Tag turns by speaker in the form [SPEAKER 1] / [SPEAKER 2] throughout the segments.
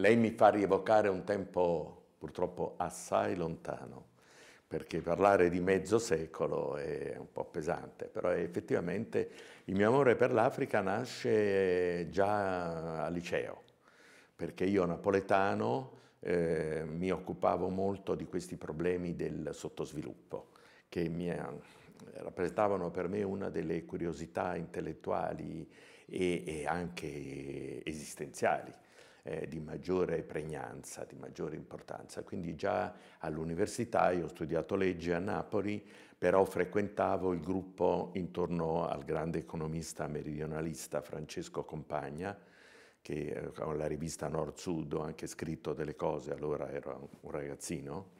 [SPEAKER 1] Lei mi fa rievocare un tempo purtroppo assai lontano, perché parlare di mezzo secolo è un po' pesante, però effettivamente il mio amore per l'Africa nasce già al liceo, perché io napoletano eh, mi occupavo molto di questi problemi del sottosviluppo, che mi eh, rappresentavano per me una delle curiosità intellettuali e, e anche esistenziali eh, di maggiore pregnanza, di maggiore importanza. Quindi già all'università io ho studiato legge a Napoli, però frequentavo il gruppo intorno al grande economista meridionalista Francesco Compagna, che eh, con la rivista Nord Sud ho anche scritto delle cose, allora ero un ragazzino,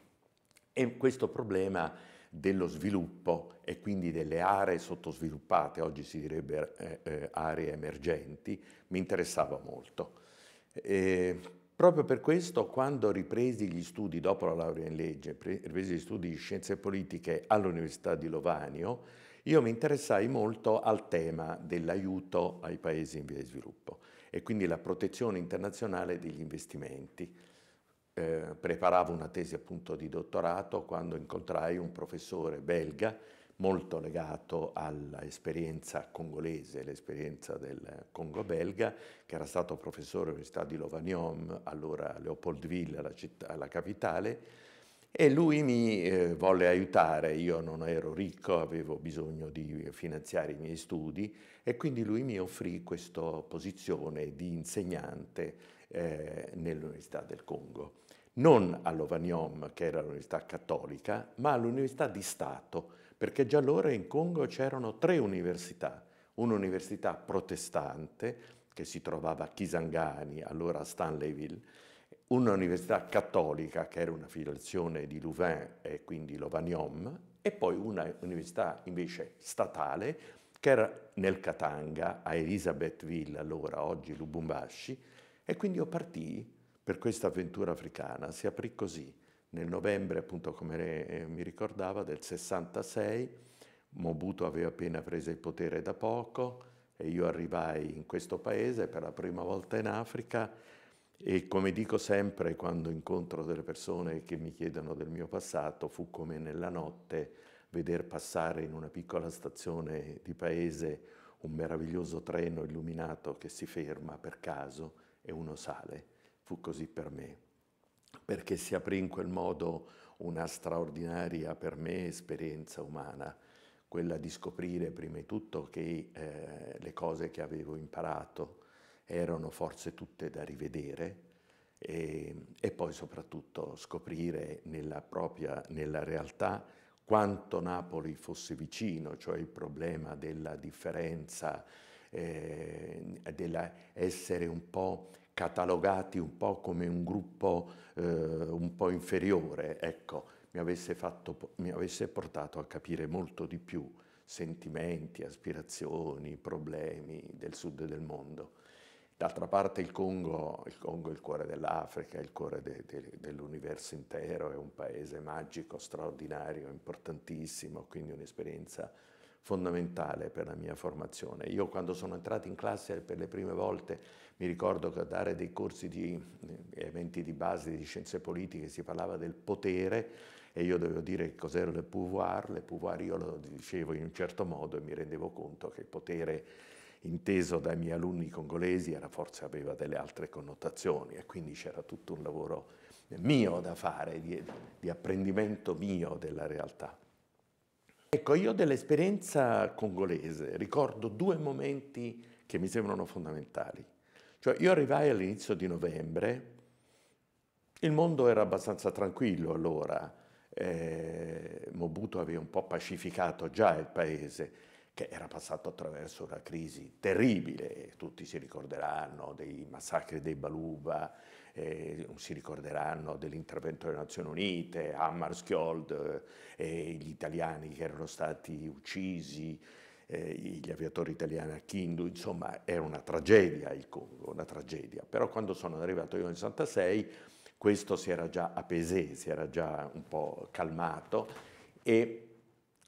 [SPEAKER 1] e questo problema dello sviluppo e quindi delle aree sottosviluppate, oggi si direbbe eh, eh, aree emergenti, mi interessava molto. E proprio per questo, quando ripresi gli studi dopo la laurea in legge, ripresi gli studi di scienze politiche all'Università di Lovanio, io mi interessai molto al tema dell'aiuto ai paesi in via di sviluppo e quindi la protezione internazionale degli investimenti. Eh, preparavo una tesi appunto di dottorato quando incontrai un professore belga molto legato all'esperienza congolese, l'esperienza del Congo belga, che era stato professore all'Università di Lovagnon, allora Leopoldville, la, città, alla capitale, e lui mi eh, volle aiutare, io non ero ricco, avevo bisogno di finanziare i miei studi e quindi lui mi offrì questa posizione di insegnante eh, nell'Università del Congo, non all'Ovaniom che era l'Università Cattolica, ma all'Università di Stato perché già allora in Congo c'erano tre università, un'università protestante che si trovava a Kisangani, allora a Stanleyville, un'università cattolica che era una filazione di Louvain e quindi Lovanium, e poi un'università invece statale che era nel Katanga, a Elisabethville allora, oggi Lubumbashi, e quindi io partii per questa avventura africana, si aprì così nel novembre, appunto come eh, mi ricordava, del 66, Mobutu aveva appena preso il potere da poco e io arrivai in questo paese per la prima volta in Africa e come dico sempre quando incontro delle persone che mi chiedono del mio passato, fu come nella notte veder passare in una piccola stazione di paese un meraviglioso treno illuminato che si ferma per caso e uno sale. Fu così per me perché si aprì in quel modo una straordinaria per me esperienza umana, quella di scoprire prima di tutto che eh, le cose che avevo imparato erano forse tutte da rivedere e, ehm, e poi soprattutto scoprire nella, propria, nella realtà quanto Napoli fosse vicino, cioè il problema della differenza, eh, dell'essere un po' catalogati un po' come un gruppo eh, un po' inferiore, ecco, mi avesse, fatto, mi avesse portato a capire molto di più sentimenti, aspirazioni, problemi del sud del mondo. D'altra parte il Congo, il Congo, è il cuore dell'Africa, è il cuore de, de, dell'universo intero, è un paese magico, straordinario, importantissimo, quindi un'esperienza fondamentale per la mia formazione. Io quando sono entrato in classe per le prime volte mi ricordo che a dare dei corsi di eh, eventi di base di scienze politiche si parlava del potere e io dovevo dire cos'era le pouvoir, le pouvoir io lo dicevo in un certo modo e mi rendevo conto che il potere inteso dai miei alunni congolesi era, forse aveva delle altre connotazioni e quindi c'era tutto un lavoro mio da fare, di, di apprendimento mio della realtà. Ecco, io dell'esperienza congolese ricordo due momenti che mi sembrano fondamentali. Cioè io arrivai all'inizio di novembre, il mondo era abbastanza tranquillo allora, eh, Mobutu aveva un po' pacificato già il paese, che era passato attraverso una crisi terribile, tutti si ricorderanno dei massacri dei Baluba, eh, si ricorderanno dell'intervento delle Nazioni Unite, Hammarskjöld, eh, gli italiani che erano stati uccisi, eh, gli aviatori italiani a Kindu, insomma era una tragedia il Congo, una tragedia. Però quando sono arrivato io nel 66 questo si era già a pesè, si era già un po' calmato e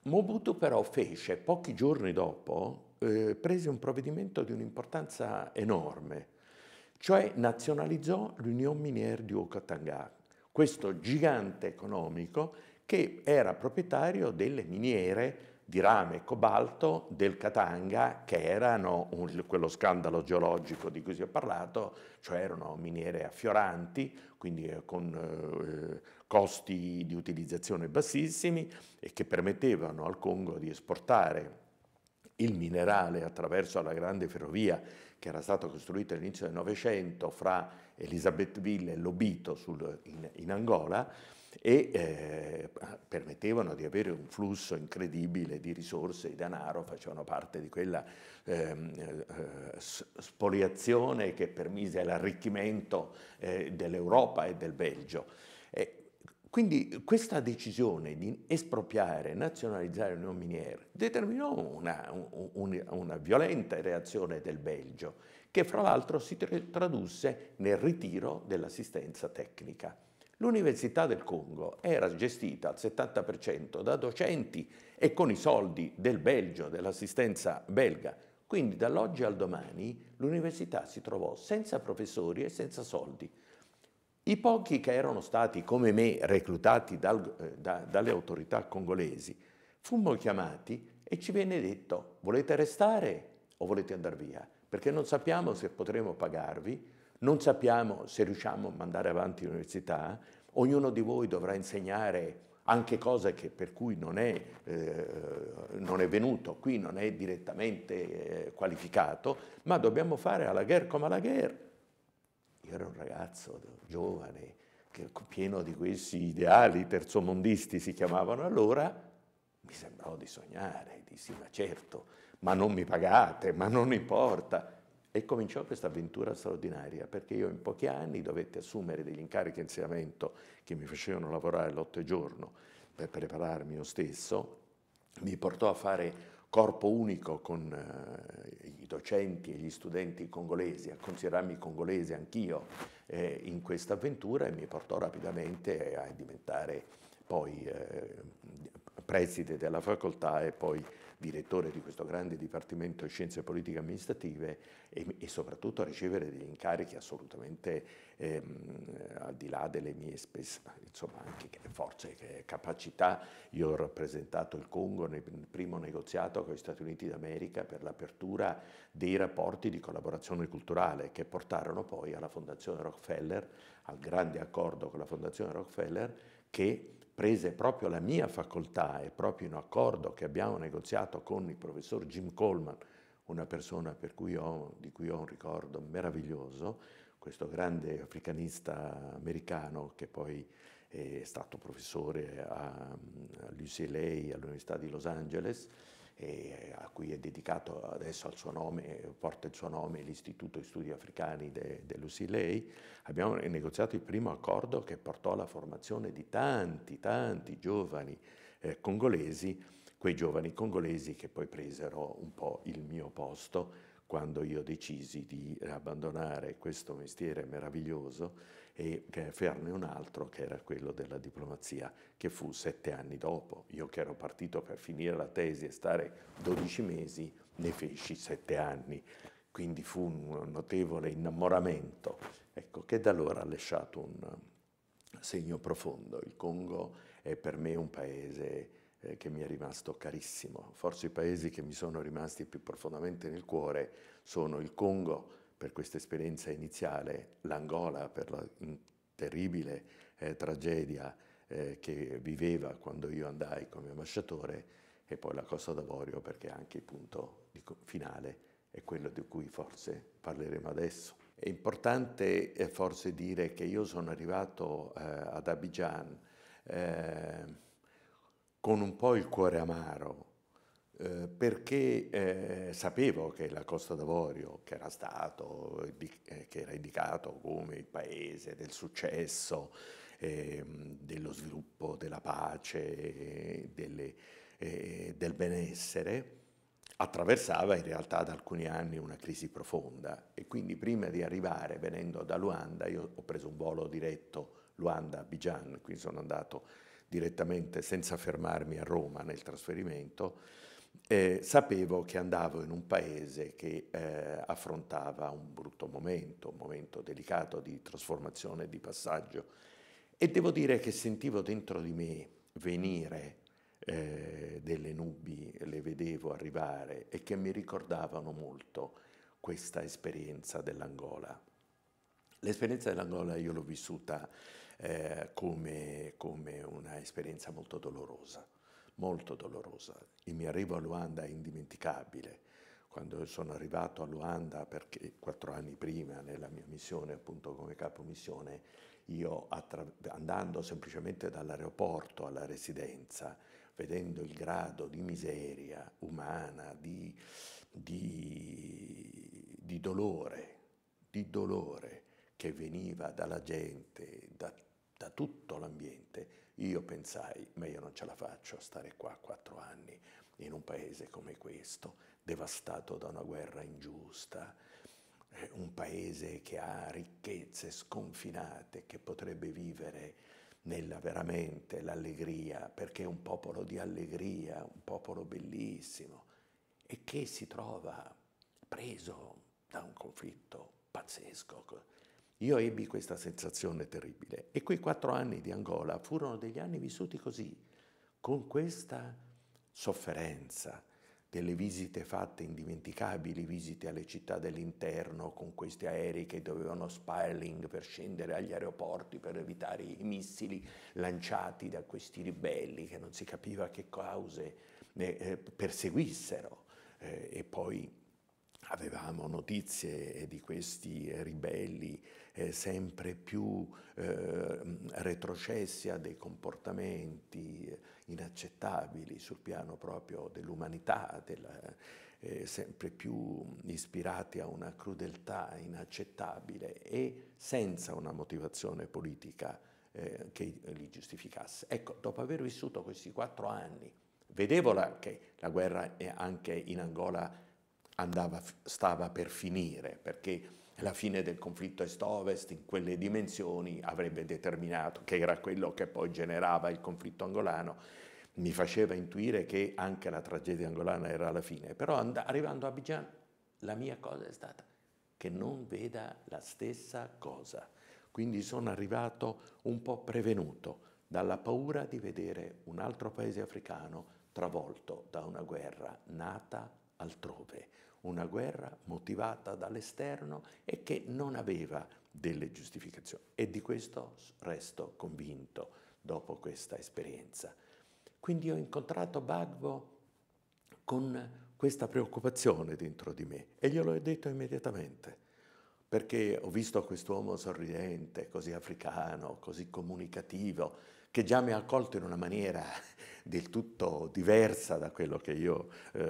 [SPEAKER 1] Mobutu però fece pochi giorni dopo, eh, prese un provvedimento di un'importanza enorme, cioè nazionalizzò l'Union Minière du katanga questo gigante economico che era proprietario delle miniere di rame e cobalto del Katanga, che erano un, quello scandalo geologico di cui si è parlato, cioè erano miniere affioranti, quindi eh, con eh, costi di utilizzazione bassissimi e che permettevano al Congo di esportare il minerale attraverso la grande ferrovia che era stata costruita all'inizio del Novecento fra Elisabethville e Lobito sul, in, in Angola e eh, permettevano di avere un flusso incredibile di risorse, di denaro, facevano parte di quella ehm, eh, spoliazione che permise l'arricchimento eh, dell'Europa e del Belgio. quindi questa decisione di espropriare e nazionalizzare l'unione miniera determinò una, un, una violenta reazione del Belgio, che fra l'altro si tradusse nel ritiro dell'assistenza tecnica. L'Università del Congo era gestita al 70% da docenti e con i soldi del Belgio, dell'assistenza belga. Quindi dall'oggi al domani l'università si trovò senza professori e senza soldi. I pochi che erano stati, come me, reclutati dal, eh, da, dalle autorità congolesi, fummo chiamati e ci venne detto volete restare o volete andare via? Perché non sappiamo se potremo pagarvi non sappiamo se riusciamo a mandare avanti l'università, ognuno di voi dovrà insegnare anche cose che, per cui non è, eh, non è, venuto qui, non è direttamente eh, qualificato, ma dobbiamo fare alla guerra come alla guerra. Io ero un ragazzo giovane, pieno di questi ideali terzomondisti si chiamavano allora, mi sembrò di sognare, dissi ma certo, ma non mi pagate, ma non importa. E cominciò questa avventura straordinaria perché io in pochi anni dovetti assumere degli incarichi di insegnamento che mi facevano lavorare l'otto e giorno per prepararmi io stesso, mi portò a fare corpo unico con eh, i docenti e gli studenti congolesi, a considerarmi congolese anch'io eh, in questa avventura e mi portò rapidamente a diventare poi eh, preside della facoltà e poi direttore di questo grande Dipartimento di Scienze Politiche e Amministrative e, e soprattutto ricevere degli incarichi assolutamente ehm, al di là delle mie spese, insomma anche forze, e capacità. Io ho rappresentato il Congo nel primo negoziato con gli Stati Uniti d'America per l'apertura dei rapporti di collaborazione culturale che portarono poi alla Fondazione Rockefeller, al grande accordo con la Fondazione Rockefeller che prese proprio la mia facoltà e proprio in accordo che abbiamo negoziato con il professor Jim Coleman, una persona cui ho, di cui ho un ricordo meraviglioso, questo grande africanista americano che poi è stato professore mm, all'UCLA, all'Università di Los Angeles, a cui è dedicato adesso al suo nome, eh, porta il suo nome l'Istituto di Studi Africani dell'UCLA, de abbiamo negoziato il primo accordo che portò alla formazione di tanti, tanti giovani eh, congolesi, quei giovani congolesi che poi presero un po' il mio posto quando io decisi di abbandonare questo mestiere meraviglioso e ferne un altro che era quello della diplomazia, che fu sette anni dopo. Io che ero partito per finire la tesi e stare 12 mesi, ne feci sette anni. Quindi fu un notevole innamoramento, ecco, che da allora ha lasciato un eh, segno profondo. Il Congo è per me un paese eh, che mi è rimasto carissimo. Forse i paesi che mi sono rimasti più profondamente nel cuore sono il Congo, per questa esperienza iniziale, l'Angola per la terribile eh, tragedia eh, che viveva quando io andai come ambasciatore e poi la Costa d'Avorio perché anche il punto di, finale è quello di cui forse parleremo adesso. È importante eh, forse dire che io sono arrivato eh, ad Abidjan eh, con un po' il cuore amaro eh, perché eh, sapevo che la Costa d'Avorio, che era stato, eh, che era indicato come il paese del successo, ehm, dello sviluppo, della pace, delle, eh, del benessere, attraversava in realtà da alcuni anni una crisi profonda e quindi prima di arrivare venendo da Luanda io ho preso un volo diretto Luanda-Abidjan, quindi sono andato direttamente senza fermarmi a Roma nel trasferimento eh, sapevo che andavo in un paese che eh, affrontava un brutto momento, un momento delicato di trasformazione, di passaggio e devo dire che sentivo dentro di me venire eh, delle nubi, le vedevo arrivare e che mi ricordavano molto questa esperienza dell'Angola. L'esperienza dell'Angola io l'ho vissuta eh, come, come un'esperienza molto dolorosa molto dolorosa. Il mio arrivo a Luanda è indimenticabile. Quando sono arrivato a Luanda, perché quattro anni prima, nella mia missione, appunto come capo missione, io andando semplicemente dall'aeroporto alla residenza, vedendo il grado di miseria umana, di, di, di dolore, di dolore che veniva dalla gente, da, da tutto l'ambiente, io pensai, ma io non ce la faccio a stare qua quattro anni in un paese come questo, devastato da una guerra ingiusta, eh, un paese che ha ricchezze sconfinate, che potrebbe vivere nella veramente l'allegria, perché è un popolo di allegria, un popolo bellissimo, e che si trova preso da un conflitto pazzesco io ebbi questa sensazione terribile e quei quattro anni di Angola furono degli anni vissuti così, con questa sofferenza, delle visite fatte, indimenticabili visite alle città dell'interno con questi aerei che dovevano spiraling per scendere agli aeroporti per evitare i missili lanciati da questi ribelli che non si capiva che cause eh, eh perseguissero eh, e poi avevamo notizie eh, di questi eh, ribelli eh, sempre più eh, retrocessi a dei comportamenti eh, inaccettabili sul piano proprio dell'umanità, della, eh, sempre più ispirati a una crudeltà inaccettabile e senza una motivazione politica che li giustificasse. Ecco, dopo aver vissuto questi quattro anni, vedevo la, che la guerra anche in Angola andava, stava per finire, perché la fine del conflitto est-ovest in quelle dimensioni avrebbe determinato, che era quello che poi generava il conflitto angolano, mi faceva intuire che anche la tragedia angolana era alla fine. Però and- arrivando a Abidjan la mia cosa è stata che non veda la stessa cosa. Quindi sono arrivato un po' prevenuto dalla paura di vedere un altro paese africano travolto da una guerra nata altrove una guerra motivata dall'esterno e che non aveva delle giustificazioni. E di questo resto convinto dopo questa esperienza. Quindi ho incontrato Bagbo con questa preoccupazione dentro di me e glielo ho detto immediatamente perché ho visto quest'uomo sorridente, così africano, così comunicativo, che già mi ha accolto in una maniera del tutto diversa da quello che io, eh,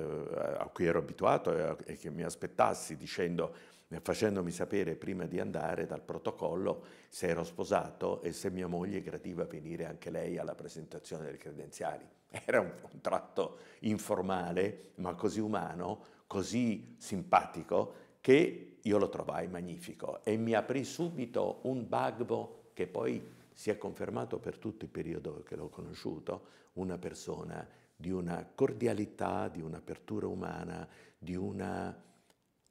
[SPEAKER 1] a cui ero abituato e, che mi aspettassi dicendo, eh, facendomi sapere prima di andare dal protocollo se ero sposato e se mia moglie gradiva venire anche lei alla presentazione delle credenziali. Era un, un tratto informale, ma così umano, così simpatico, che io lo trovai magnifico e mi aprì subito un bagbo che poi si è confermato per tutto il periodo che l'ho conosciuto una persona di una cordialità, di un'apertura umana, di una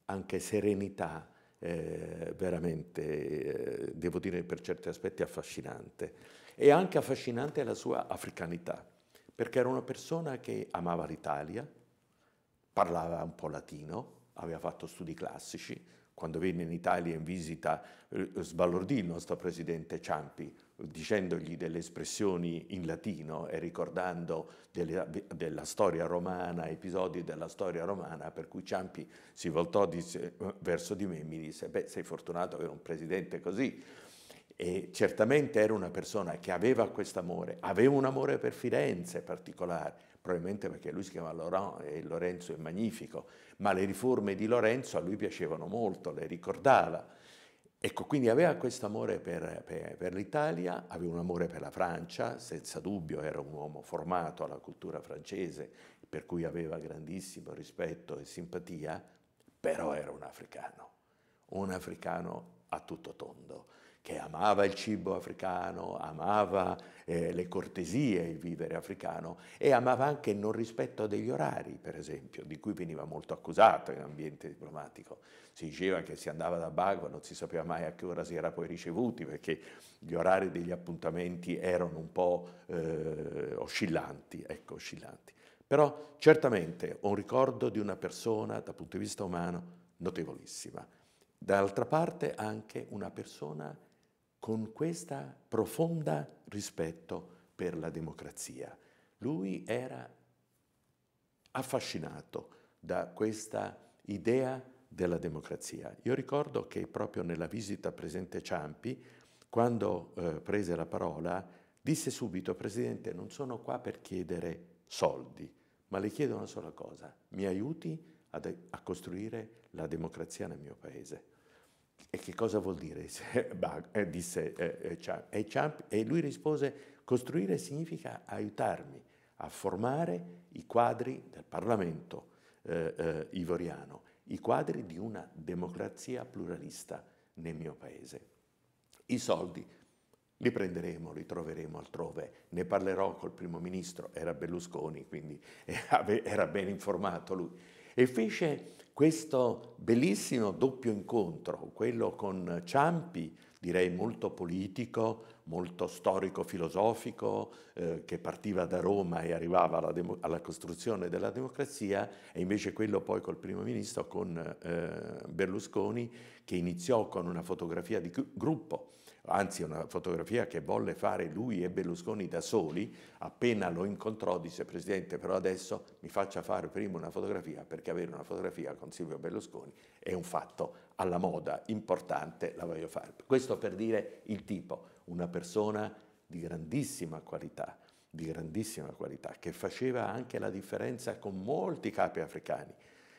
[SPEAKER 1] anche serenità eh, veramente, eh, devo dire per certi aspetti, affascinante. E anche affascinante la sua africanità, perché era una persona che amava l'Italia, parlava un po' latino, aveva fatto studi classici, quando venne in Italia in visita eh, sbalordì il nostro presidente Ciampi, dicendogli delle espressioni in latino e ricordando delle, della storia romana, episodi della storia romana, per cui Ciampi si voltò disse, verso di me e mi disse, beh, sei fortunato avere un presidente così. E certamente era una persona che aveva questo amore, aveva un amore per Firenze particolare, probabilmente perché lui si chiama Laurent e Lorenzo è magnifico, ma le riforme di Lorenzo a lui piacevano molto, le ricordava Ecco, quindi aveva questo amore per, per, per l'Italia, aveva un amore per la Francia, senza dubbio era un uomo formato alla cultura francese, per cui aveva grandissimo rispetto e simpatia, però era un africano, un africano a tutto tondo che amava il cibo africano, amava eh, le cortesie, il vivere africano e amava anche il non rispetto degli orari, per esempio, di cui veniva molto accusato in ambiente diplomatico. Si diceva che si andava da Bagua, non si sapeva mai a che ora si era poi ricevuti perché gli orari degli appuntamenti erano un po' eh, oscillanti, ecco, oscillanti. Però certamente un ricordo di una persona dal punto di vista umano notevolissima. D'altra parte anche una persona con questo profondo rispetto per la democrazia. Lui era affascinato da questa idea della democrazia. Io ricordo che proprio nella visita Presidente Ciampi, quando eh, prese la parola, disse subito, Presidente, non sono qua per chiedere soldi, ma le chiedo una sola cosa, mi aiuti a, a costruire la democrazia nel mio Paese. E che cosa vuol dire? Eh, disse eh, eh Champ. E, Champ, e lui rispose, costruire significa aiutarmi a formare i quadri del Parlamento eh, eh, ivoriano, i quadri di una democrazia pluralista nel mio paese. I soldi li prenderemo, li troveremo altrove, ne parlerò col primo ministro, era Berlusconi, quindi era ben informato lui e fece questo bellissimo doppio incontro, quello con Ciampi, direi molto politico, molto storico-filosofico, eh, che partiva da Roma e arrivava alla, alla, costruzione della democrazia, e invece quello poi col primo ministro, con eh, Berlusconi, che iniziò con una fotografia di gruppo anzi una fotografia che volle fare lui e Berlusconi da soli, appena lo incontrò disse Presidente però adesso mi faccia fare prima una fotografia perché avere una fotografia con Silvio Berlusconi è un fatto alla moda importante, la voglio fare. Questo per dire il tipo, una persona di grandissima qualità, di grandissima qualità, che faceva anche la differenza con molti capi africani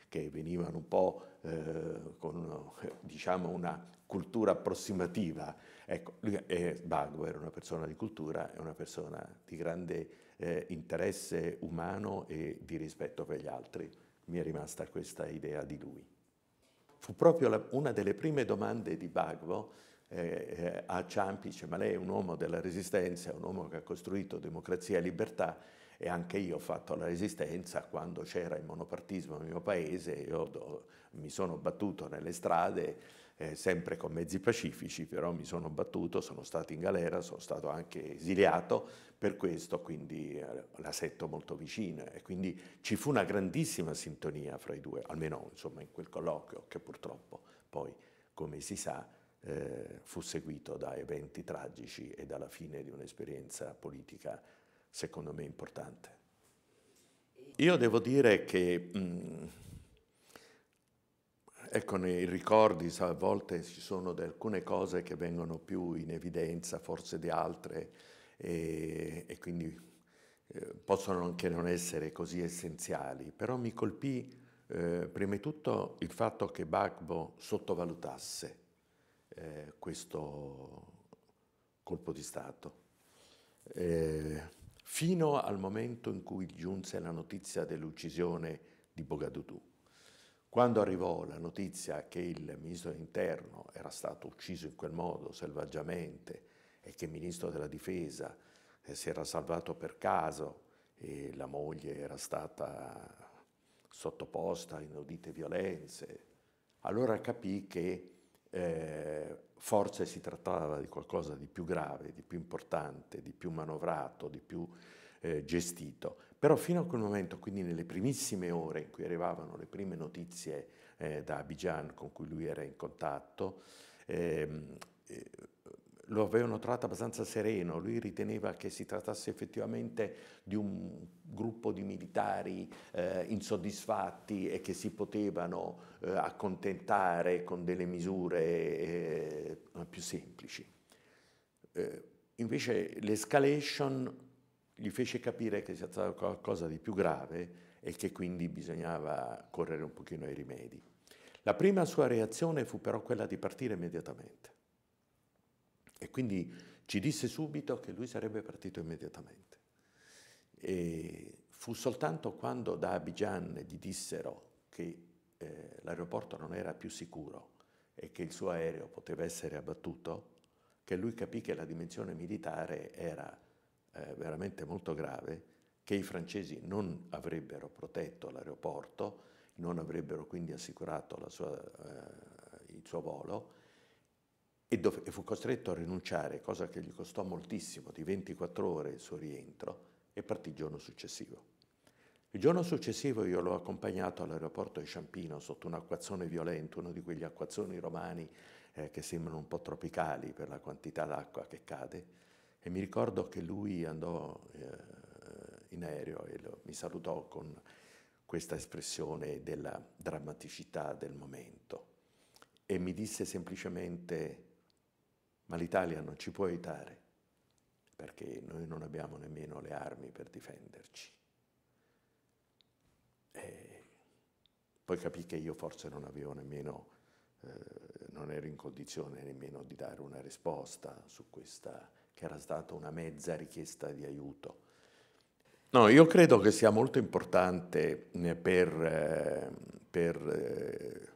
[SPEAKER 1] che venivano un po' eh, con eh, diciamo, una cultura approssimativa Ecco, Bagbo era una persona di cultura, è una persona di grande eh, interesse umano e di rispetto per gli altri. Mi è rimasta questa idea di lui. Fu proprio la, una delle prime domande di Bagbo eh, eh, a Ciampi, dice, ma lei è un uomo della resistenza, è un uomo che ha costruito democrazia e libertà, e anche io ho fatto la resistenza quando c'era il monopartismo nel mio paese, io do, mi sono battuto nelle strade eh, sempre con mezzi pacifici, però mi sono battuto, sono stato in galera, sono stato anche esiliato per questo, quindi eh, la setto molto vicina e quindi ci fu una grandissima sintonia fra i due, almeno insomma in quel colloquio che purtroppo poi, come si sa, eh, fu seguito da eventi tragici e dalla fine di un'esperienza politica secondo me importante. Io devo dire che mh, mm, Ecco, eh, nei ricordi a volte ci sono alcune cose che vengono più in evidenza forse di altre e, e quindi eh, possono anche non essere così essenziali, però mi colpì eh, prima di tutto il fatto che Bagbo sottovalutasse eh, questo colpo di Stato, eh, fino al momento in cui giunse la notizia dell'uccisione di Bogadudu quando arrivò la notizia che il ministro dell'interno era stato ucciso in quel modo selvaggiamente e che il ministro della difesa eh, si era salvato per caso e la moglie era stata sottoposta a inaudite violenze, allora capì che eh, forse si trattava di qualcosa di più grave, di più importante, di più manovrato, di più eh, gestito. Però fino a quel momento, quindi nelle primissime ore in cui arrivavano le prime notizie eh, da Abidjan con cui lui era in contatto, ehm, eh, lo avevano trovato abbastanza sereno, lui riteneva che si trattasse effettivamente di un gruppo di militari eh, insoddisfatti e che si potevano eh, accontentare con delle misure eh, più semplici. Eh, invece l'escalation gli fece capire che c'era stato qualcosa di più grave e che quindi bisognava correre un pochino ai rimedi. La prima sua reazione fu però quella di partire immediatamente e quindi ci disse subito che lui sarebbe partito immediatamente. E fu soltanto quando da Abidjan gli dissero che eh, l'aeroporto non era più sicuro e che il suo aereo poteva essere abbattuto che lui capì che la dimensione militare era eh, veramente molto grave che i francesi non avrebbero protetto l'aeroporto, non avrebbero quindi assicurato sua, eh, il suo volo e, e fu costretto a rinunciare, cosa che gli costò moltissimo, di 24 ore il suo rientro e partì il giorno successivo. Il giorno successivo io l'ho accompagnato all'aeroporto di Ciampino sotto un acquazzone violento, uno di quegli acquazzoni romani eh, che sembrano un po' tropicali per la quantità d'acqua che cade, e mi ricordo che lui andò eh, in aereo e lo, mi salutò con questa espressione della drammaticità del momento e mi disse semplicemente ma l'Italia non ci può aiutare perché noi non abbiamo nemmeno le armi per difenderci. E poi capì che io forse non avevo nemmeno, eh, non ero in condizione nemmeno di dare una risposta su questa che era stata una mezza richiesta di aiuto. No, io credo che sia molto importante eh, per, eh, per eh,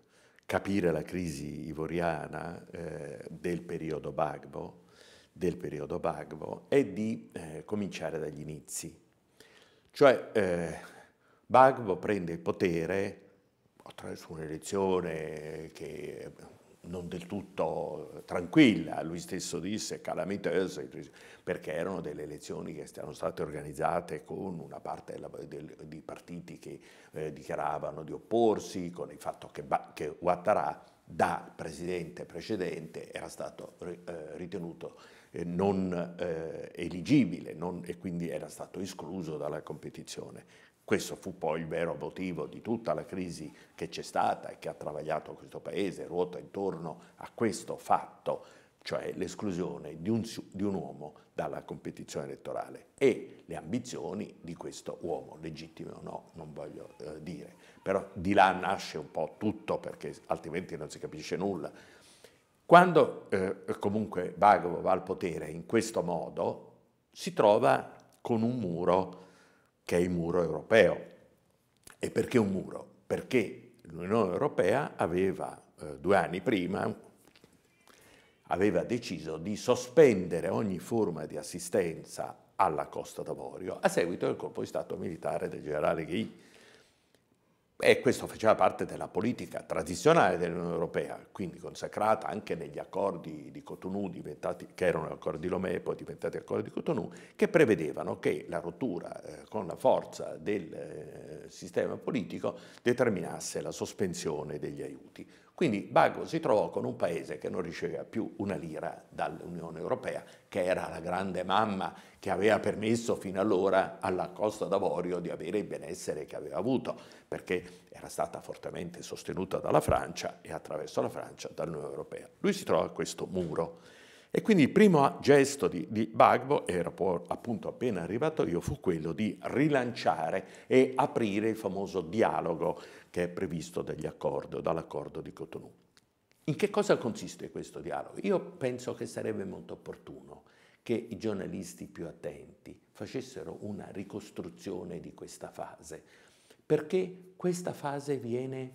[SPEAKER 1] capire la crisi ivoriana del periodo Bagbo, del periodo Bagbo è di cominciare dagli inizi. Cioè Bagbo prende il potere attraverso un'elezione che non del tutto eh, tranquilla, lui stesso disse calamitosa, perché erano delle elezioni che erano state organizzate con una parte di partiti che eh, dichiaravano di opporsi, con il fatto che, che Ouattara da presidente precedente era stato eh, ritenuto eh, non eh, eligibile non, e quindi era stato escluso dalla competizione questo fu poi il vero motivo di tutta la crisi che c'è stata e che ha travagliato questo Paese, ruota intorno a questo fatto, cioè l'esclusione di un, di un uomo dalla competizione elettorale e le ambizioni di questo uomo, legittime o no, non voglio eh, dire. Però di là nasce un po' tutto perché altrimenti non si capisce nulla. Quando eh, comunque Bagov va al potere in questo modo, si trova con un muro che è il muro europeo. E perché un muro? Perché l'Unione Europea aveva, eh, due anni prima, aveva deciso di sospendere ogni forma di assistenza alla Costa d'Avorio a seguito del colpo di Stato militare del generale Ghi e questo faceva parte della politica tradizionale dell'Unione Europea, quindi consacrata anche negli accordi di Cotonou, che erano accordi di Lomé e poi diventati accordi di Cotonou, che prevedevano che la rottura eh, con la forza del eh, sistema politico determinasse la sospensione degli aiuti. Quindi Bago si trovò con un paese che non riceveva più una lira dall'Unione Europea, che era la grande mamma che aveva permesso fino allora alla Costa d'Avorio di avere il benessere che aveva avuto, perché era stata fortemente sostenuta dalla Francia e attraverso la Francia dall'Unione Europea. Lui si trova a questo muro e quindi il primo gesto di, di Bagbo, ero appunto appena arrivato io, fu quello di rilanciare e aprire il famoso dialogo che è previsto dall'accordo di Cotonou. In che cosa consiste questo dialogo? Io penso che sarebbe molto opportuno che i giornalisti più attenti facessero una ricostruzione di questa fase, perché questa fase viene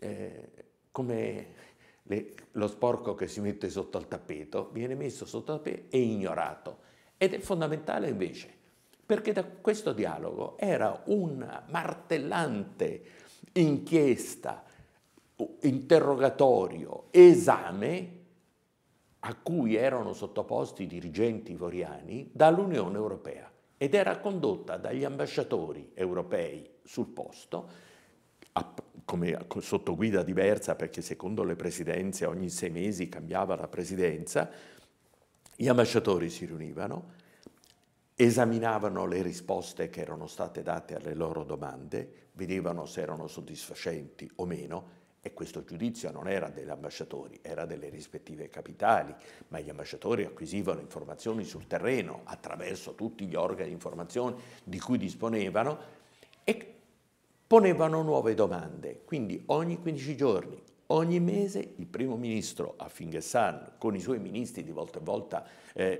[SPEAKER 1] eh, come le, lo sporco che si mette sotto al tappeto viene messo sotto al tappeto e ignorato. Ed è fondamentale invece, perché da questo dialogo era una martellante inchiesta, interrogatorio, esame a cui erano sottoposti i dirigenti ivoriani dall'Unione Europea ed era condotta dagli ambasciatori europei sul posto, come, sotto guida diversa perché secondo le presidenze ogni sei mesi cambiava la presidenza, gli ambasciatori si riunivano, esaminavano le risposte che erano state date alle loro domande, vedevano se erano soddisfacenti o meno e questo giudizio non era degli ambasciatori, era delle rispettive capitali, ma gli ambasciatori acquisivano informazioni sul terreno attraverso tutti gli organi di informazione di cui disponevano e ponevano nuove domande. Quindi ogni 15 giorni, ogni mese, il primo ministro Afinghesan con i suoi ministri di volta in volta eh,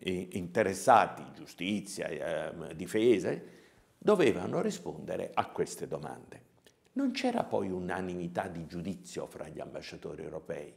[SPEAKER 1] eh, interessati, giustizia, eh, difese, dovevano rispondere a queste domande. Non c'era poi unanimità di giudizio fra gli ambasciatori europei.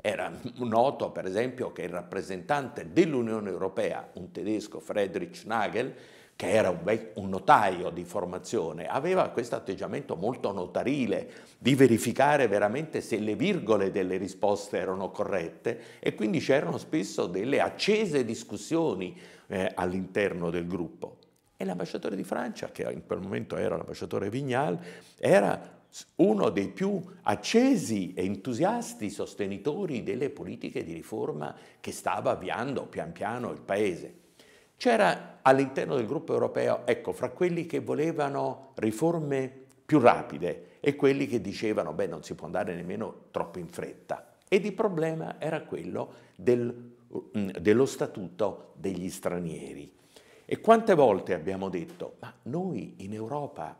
[SPEAKER 1] Era noto, per esempio, che il rappresentante dell'Unione Europea, un tedesco, Friedrich Nagel, che era un, ve- un notaio di formazione, aveva questo atteggiamento molto notarile di verificare veramente se le virgole delle risposte erano corrette e quindi c'erano spesso delle accese discussioni eh, all'interno del gruppo. E l'ambasciatore di Francia, che in quel momento era l'ambasciatore Vignal, era uno dei più accesi e entusiasti sostenitori delle politiche di riforma che stava avviando pian piano il paese. C'era all'interno del gruppo europeo, ecco, fra quelli che volevano riforme più rapide e quelli che dicevano, beh, non si può andare nemmeno troppo in fretta. Ed il problema era quello del, mm, dello statuto degli stranieri. E quante volte abbiamo detto, ma noi in Europa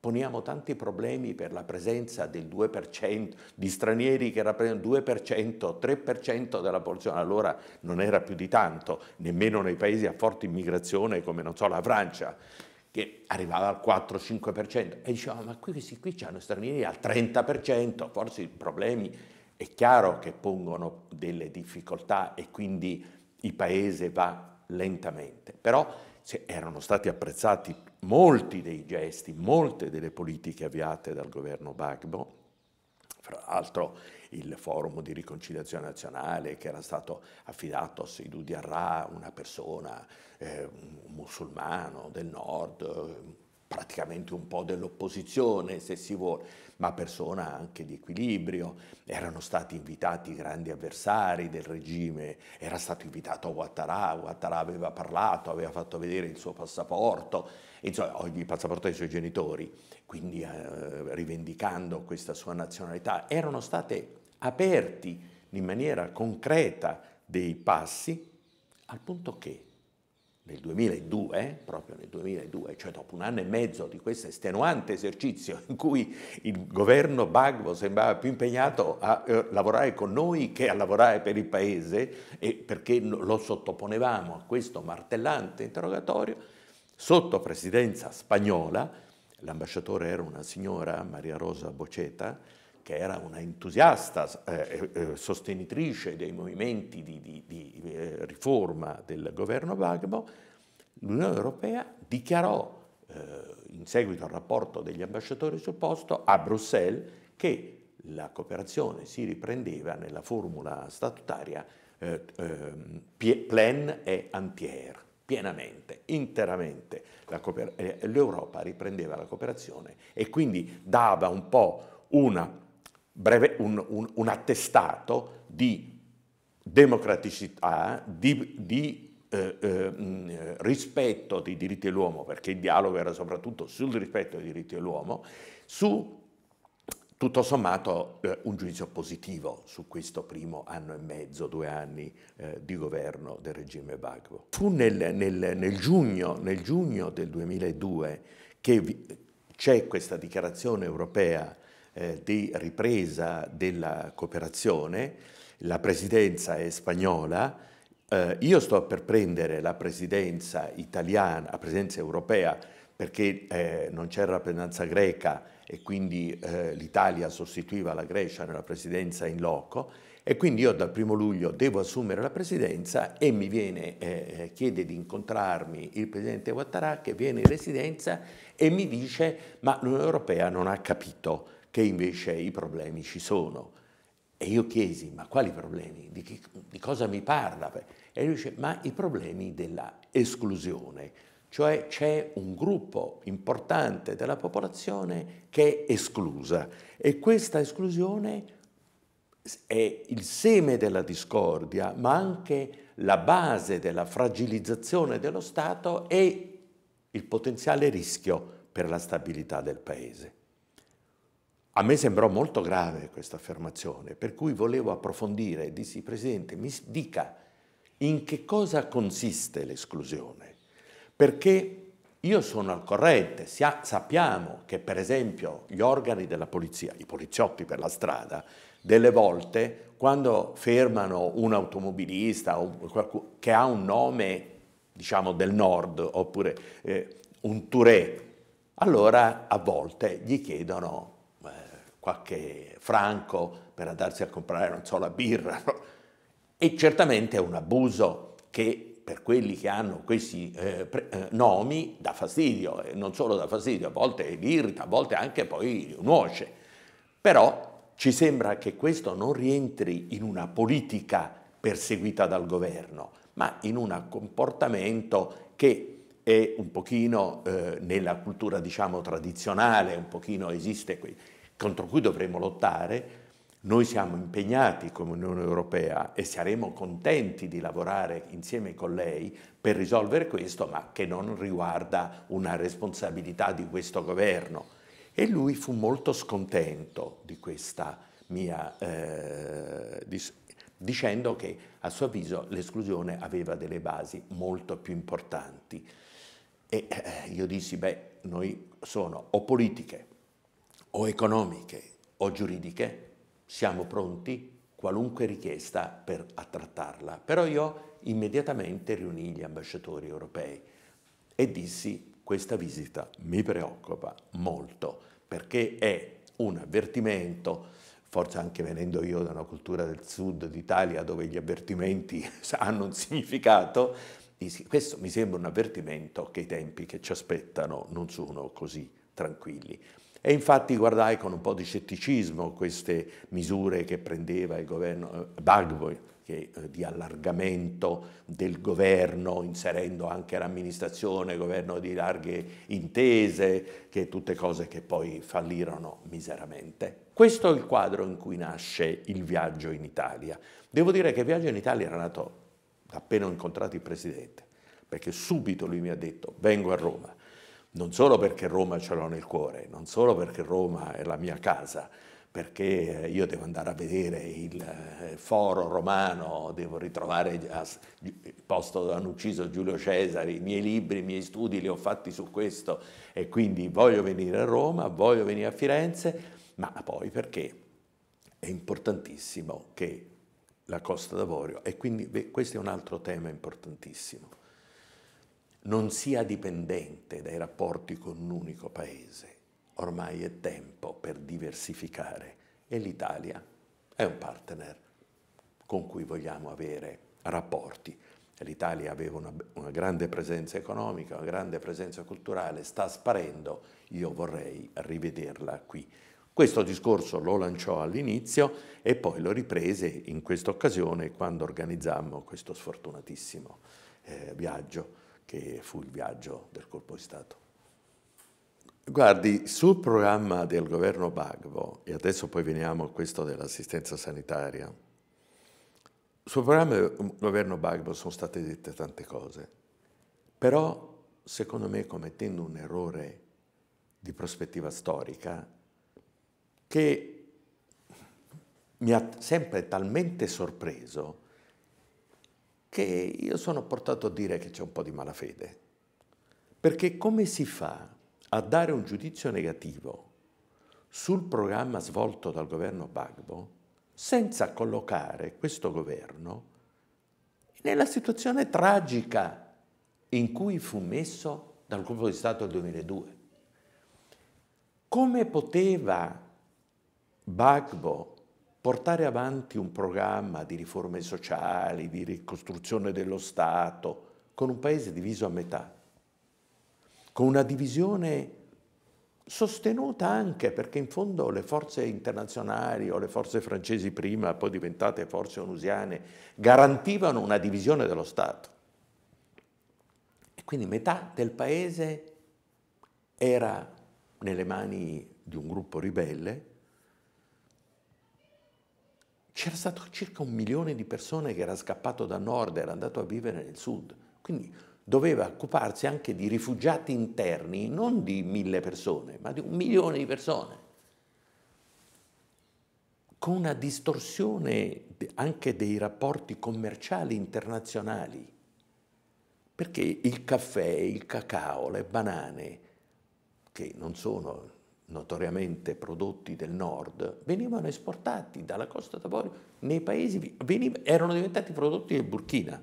[SPEAKER 1] Poniamo tanti problemi per la presenza del 2% di stranieri che rappresentano 2%, 3% della popolazione, allora non era più di tanto, nemmeno nei paesi a forte immigrazione come non so la Francia, che arrivava al 4-5%. E dicevamo, ma questi qui c'hanno stranieri al 30%, forse i problemi è chiaro che pongono delle difficoltà e quindi il paese va lentamente. Però se erano stati apprezzati molti dei gesti, molte delle politiche avviate dal governo Bagbo, fra l'altro il forum di riconciliazione nazionale che era stato affidato a Seydou Diarra, una persona, eh, un del nord, praticamente un po' dell'opposizione, se si vuole, ma persona anche di equilibrio. Erano stati invitati grandi avversari del regime, era stato invitato Ouattara, Ouattara aveva parlato, aveva fatto vedere il suo passaporto, insomma, il passaporto dei suoi genitori, quindi eh, rivendicando questa sua nazionalità. Erano state aperti in maniera concreta dei passi, al punto che nel 2002, proprio nel 2002, cioè dopo un anno e mezzo di questo estenuante esercizio in cui il governo Bagbo sembrava più impegnato a eh, lavorare con noi che a lavorare per il Paese, e perché lo sottoponevamo a questo martellante interrogatorio, sotto presidenza spagnola, l'ambasciatore era una signora, Maria Rosa Boceta, che era una entusiasta eh, eh, sostenitrice dei movimenti di, di, di eh, riforma del governo Bagbo, l'Unione Europea dichiarò, eh, in seguito al rapporto degli ambasciatori sul posto, a Bruxelles che la cooperazione si riprendeva nella formula statutaria eh, ehm, plein et entière, pienamente, interamente. Eh, L'Europa riprendeva la cooperazione e quindi dava un po' una breve, un, un, un, attestato di democraticità, di, di eh, eh, mm, eh, rispetto dei diritti dell'uomo, perché il dialogo era soprattutto sul rispetto dei diritti dell'uomo, su tutto sommato eh, un giudizio positivo su questo primo anno e mezzo, due anni eh, di governo del regime Bagbo. Fu nel, nel, nel, giugno, nel giugno, del 2002 che c'è questa dichiarazione europea eh, di ripresa della cooperazione, la presidenza è spagnola, eh, io sto per prendere la presidenza italiana, la presidenza europea, perché eh, non c'è rappresentanza greca e quindi eh, l'Italia sostituiva la Grecia nella presidenza in loco e quindi io dal primo luglio devo assumere la presidenza e mi viene, eh, eh chiede di incontrarmi il presidente Ouattara che viene in residenza e mi dice ma l'Unione Europea non ha capito che invece i problemi ci sono. E io chiesi, ma quali problemi? Di, chi, di cosa mi parla? E lui dice, ma i problemi della esclusione, cioè c'è un gruppo importante della popolazione che è esclusa e questa esclusione è il seme della discordia, ma anche la base della fragilizzazione dello Stato e il potenziale rischio per la stabilità del Paese. A me sembrò molto grave questa affermazione, per cui volevo approfondire, e dissi Presidente, mi dica in che cosa consiste l'esclusione, perché io sono al corrente, sappiamo che per esempio gli organi della polizia, i poliziotti per la strada, delle volte quando fermano un automobilista che ha un nome diciamo del nord oppure eh, un touré, allora a volte gli chiedono qualche franco per andarsi a comprare, non so, la birra. No? E certamente è un abuso che per quelli che hanno questi eh, pre, eh, nomi dà fastidio, e non solo dà fastidio, a volte li irrita, a volte anche poi nuoce. Però ci sembra che questo non rientri in una politica perseguita dal governo, ma in un comportamento che è un pochino eh, nella cultura diciamo tradizionale, un pochino esiste qui contro cui dovremo lottare, noi siamo impegnati come Unione Europea e saremo contenti di lavorare insieme con lei per risolvere questo, ma che non riguarda una responsabilità di questo governo. E lui fu molto scontento di questa mia, eh, dis dicendo che a suo avviso l'esclusione aveva delle basi molto più importanti. E eh, io dissi, beh, noi sono o politiche o economiche o giuridiche, siamo pronti qualunque richiesta per trattarla. Però io immediatamente riunii gli ambasciatori europei e dissi questa visita mi preoccupa molto perché è un avvertimento, forse anche venendo io da una cultura del sud d'Italia dove gli avvertimenti hanno un significato, questo mi sembra un avvertimento che i tempi che ci aspettano non sono così tranquilli. E infatti guardai con un po' di scetticismo queste misure che prendeva il governo eh, Bagboi, che, eh, di allargamento del governo, inserendo anche l'amministrazione, governo di larghe intese, che tutte cose che poi fallirono miseramente. Questo è il quadro in cui nasce il viaggio in Italia. Devo dire che il viaggio in Italia era nato appena ho incontrato il presidente, perché subito lui mi ha detto vengo a Roma, non solo perché Roma ce l'ho nel cuore, non solo perché Roma è la mia casa, perché eh, io devo andare a vedere il eh, foro romano, devo ritrovare il posto dove hanno ucciso Giulio Cesare, i miei libri, i miei studi li ho fatti su questo e quindi voglio venire a Roma, voglio venire a Firenze, ma poi perché è importantissimo che la Costa d'Avorio, e quindi questo è un altro tema importantissimo, non sia dipendente dai rapporti con un unico paese. Ormai è tempo per diversificare e l'Italia è un partner con cui vogliamo avere rapporti. L'Italia aveva una, una, grande presenza economica, una grande presenza culturale, sta sparendo, io vorrei rivederla qui. Questo discorso lo lanciò all'inizio e poi lo riprese in questa occasione quando organizzammo questo sfortunatissimo eh, viaggio che fu il viaggio del colpo di Stato. Guardi, sul programma del governo Bagbo, e adesso poi veniamo a questo dell'assistenza sanitaria, sul programma del governo Bagbo sono state dette tante cose, però secondo me commettendo un errore di prospettiva storica che mi ha sempre talmente sorpreso che io sono portato a dire che c'è un po' di malafede. Perché come si fa a dare un giudizio negativo sul programma svolto dal governo Bagbo senza collocare questo governo nella situazione tragica in cui fu messo dal colpo di Stato del 2002. Come poteva Bagbo portare avanti un programma di riforme sociali, di ricostruzione dello Stato, con un paese diviso a metà, con una divisione sostenuta anche perché in fondo le forze internazionali o le forze francesi prima, poi diventate forze onusiane, garantivano una divisione dello Stato. E quindi metà del paese era nelle mani di un gruppo ribelle c'era stato circa un milione di persone che era scappato da nord, era andato a vivere nel sud. Quindi doveva occuparsi anche di rifugiati interni, non di mille persone, ma di un milione di persone. Con una distorsione anche dei rapporti commerciali internazionali, perché il caffè, il cacao, le banane, che non sono notoriamente prodotti del nord, venivano esportati dalla costa d'Avorio nei paesi, veniv- erano diventati prodotti del Burkina.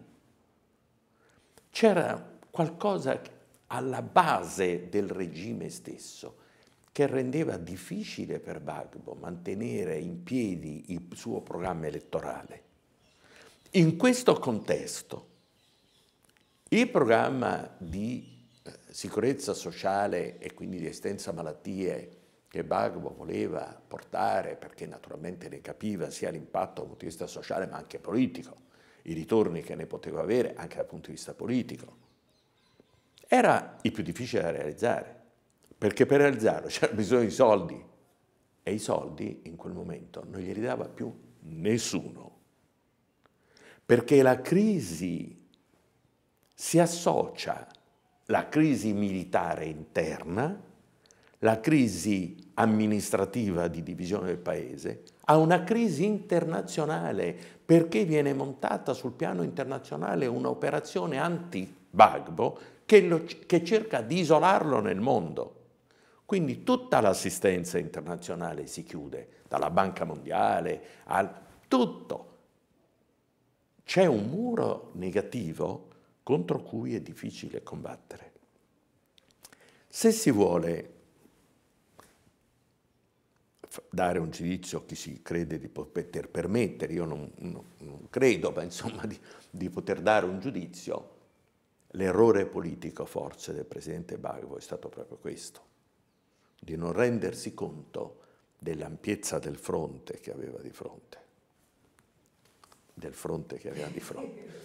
[SPEAKER 1] C'era qualcosa alla base del regime stesso che rendeva difficile per Bagbo mantenere in piedi il suo programma elettorale. In questo contesto, il programma di eh, sicurezza sociale e quindi di estensa malattie che Bagbo voleva portare, perché naturalmente ne capiva sia l'impatto dal punto di vista sociale ma anche politico, i ritorni che ne poteva avere anche dal punto di vista politico, era il più difficile da realizzare, perché per realizzarlo c'era bisogno di soldi e i soldi in quel momento non glieli dava più nessuno, perché la crisi si associa, la crisi militare interna, la crisi amministrativa di divisione del paese, a una crisi internazionale, perché viene montata sul piano internazionale un'operazione anti-Bagbo che, che cerca di isolarlo nel mondo. Quindi tutta l'assistenza internazionale si chiude, dalla Banca Mondiale al tutto. C'è un muro negativo contro cui è difficile combattere. Se si vuole dare un giudizio a chi si crede di poter permettere, io non, non, non credo, ma insomma di, di, poter dare un giudizio, l'errore politico forse del presidente Bagbo è stato proprio questo, di non rendersi conto dell'ampiezza del fronte che aveva di fronte, del fronte che aveva di fronte.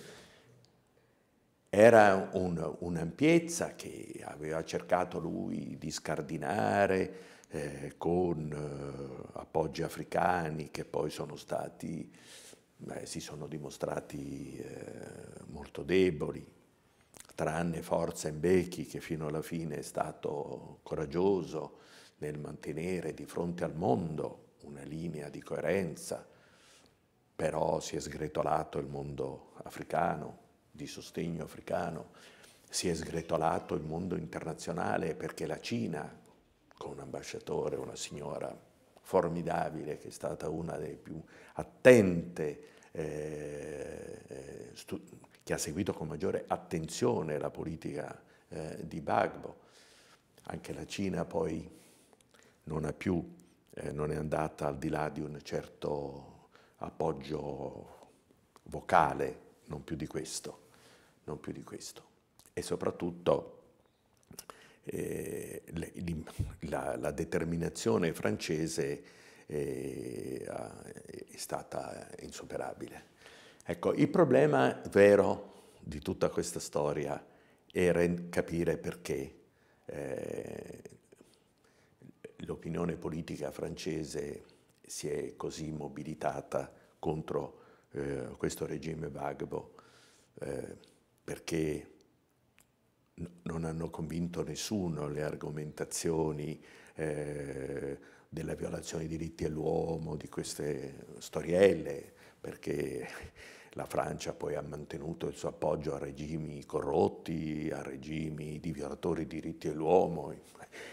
[SPEAKER 1] Era un'ampiezza che aveva cercato lui di scardinare, eh, con eh, appoggi africani che poi sono stati, beh, si sono dimostrati eh, molto deboli, tranne Forza Mbeki che fino alla fine è stato coraggioso nel mantenere di fronte al mondo una linea di coerenza, però si è sgretolato il mondo africano, di sostegno africano, si è sgretolato il mondo internazionale perché la Cina con un ambasciatore, una signora formidabile che è stata una delle più attente, eh, eh che ha seguito con maggiore attenzione la politica eh, di Bagbo. Anche la Cina poi non ha più, eh, non è andata al di là di un certo appoggio vocale, non più di questo, non più di questo. E soprattutto eh, la, la, determinazione francese eh, è stata insuperabile. Ecco, il problema vero di tutta questa storia era capire perché eh, l'opinione politica francese si è così mobilitata contro eh, questo regime vagbo, eh, perché non hanno convinto nessuno le argomentazioni eh, della violazione dei diritti dell'uomo, di queste storielle, perché la Francia poi ha mantenuto il suo appoggio a regimi corrotti, a regimi di violatori di diritti dell'uomo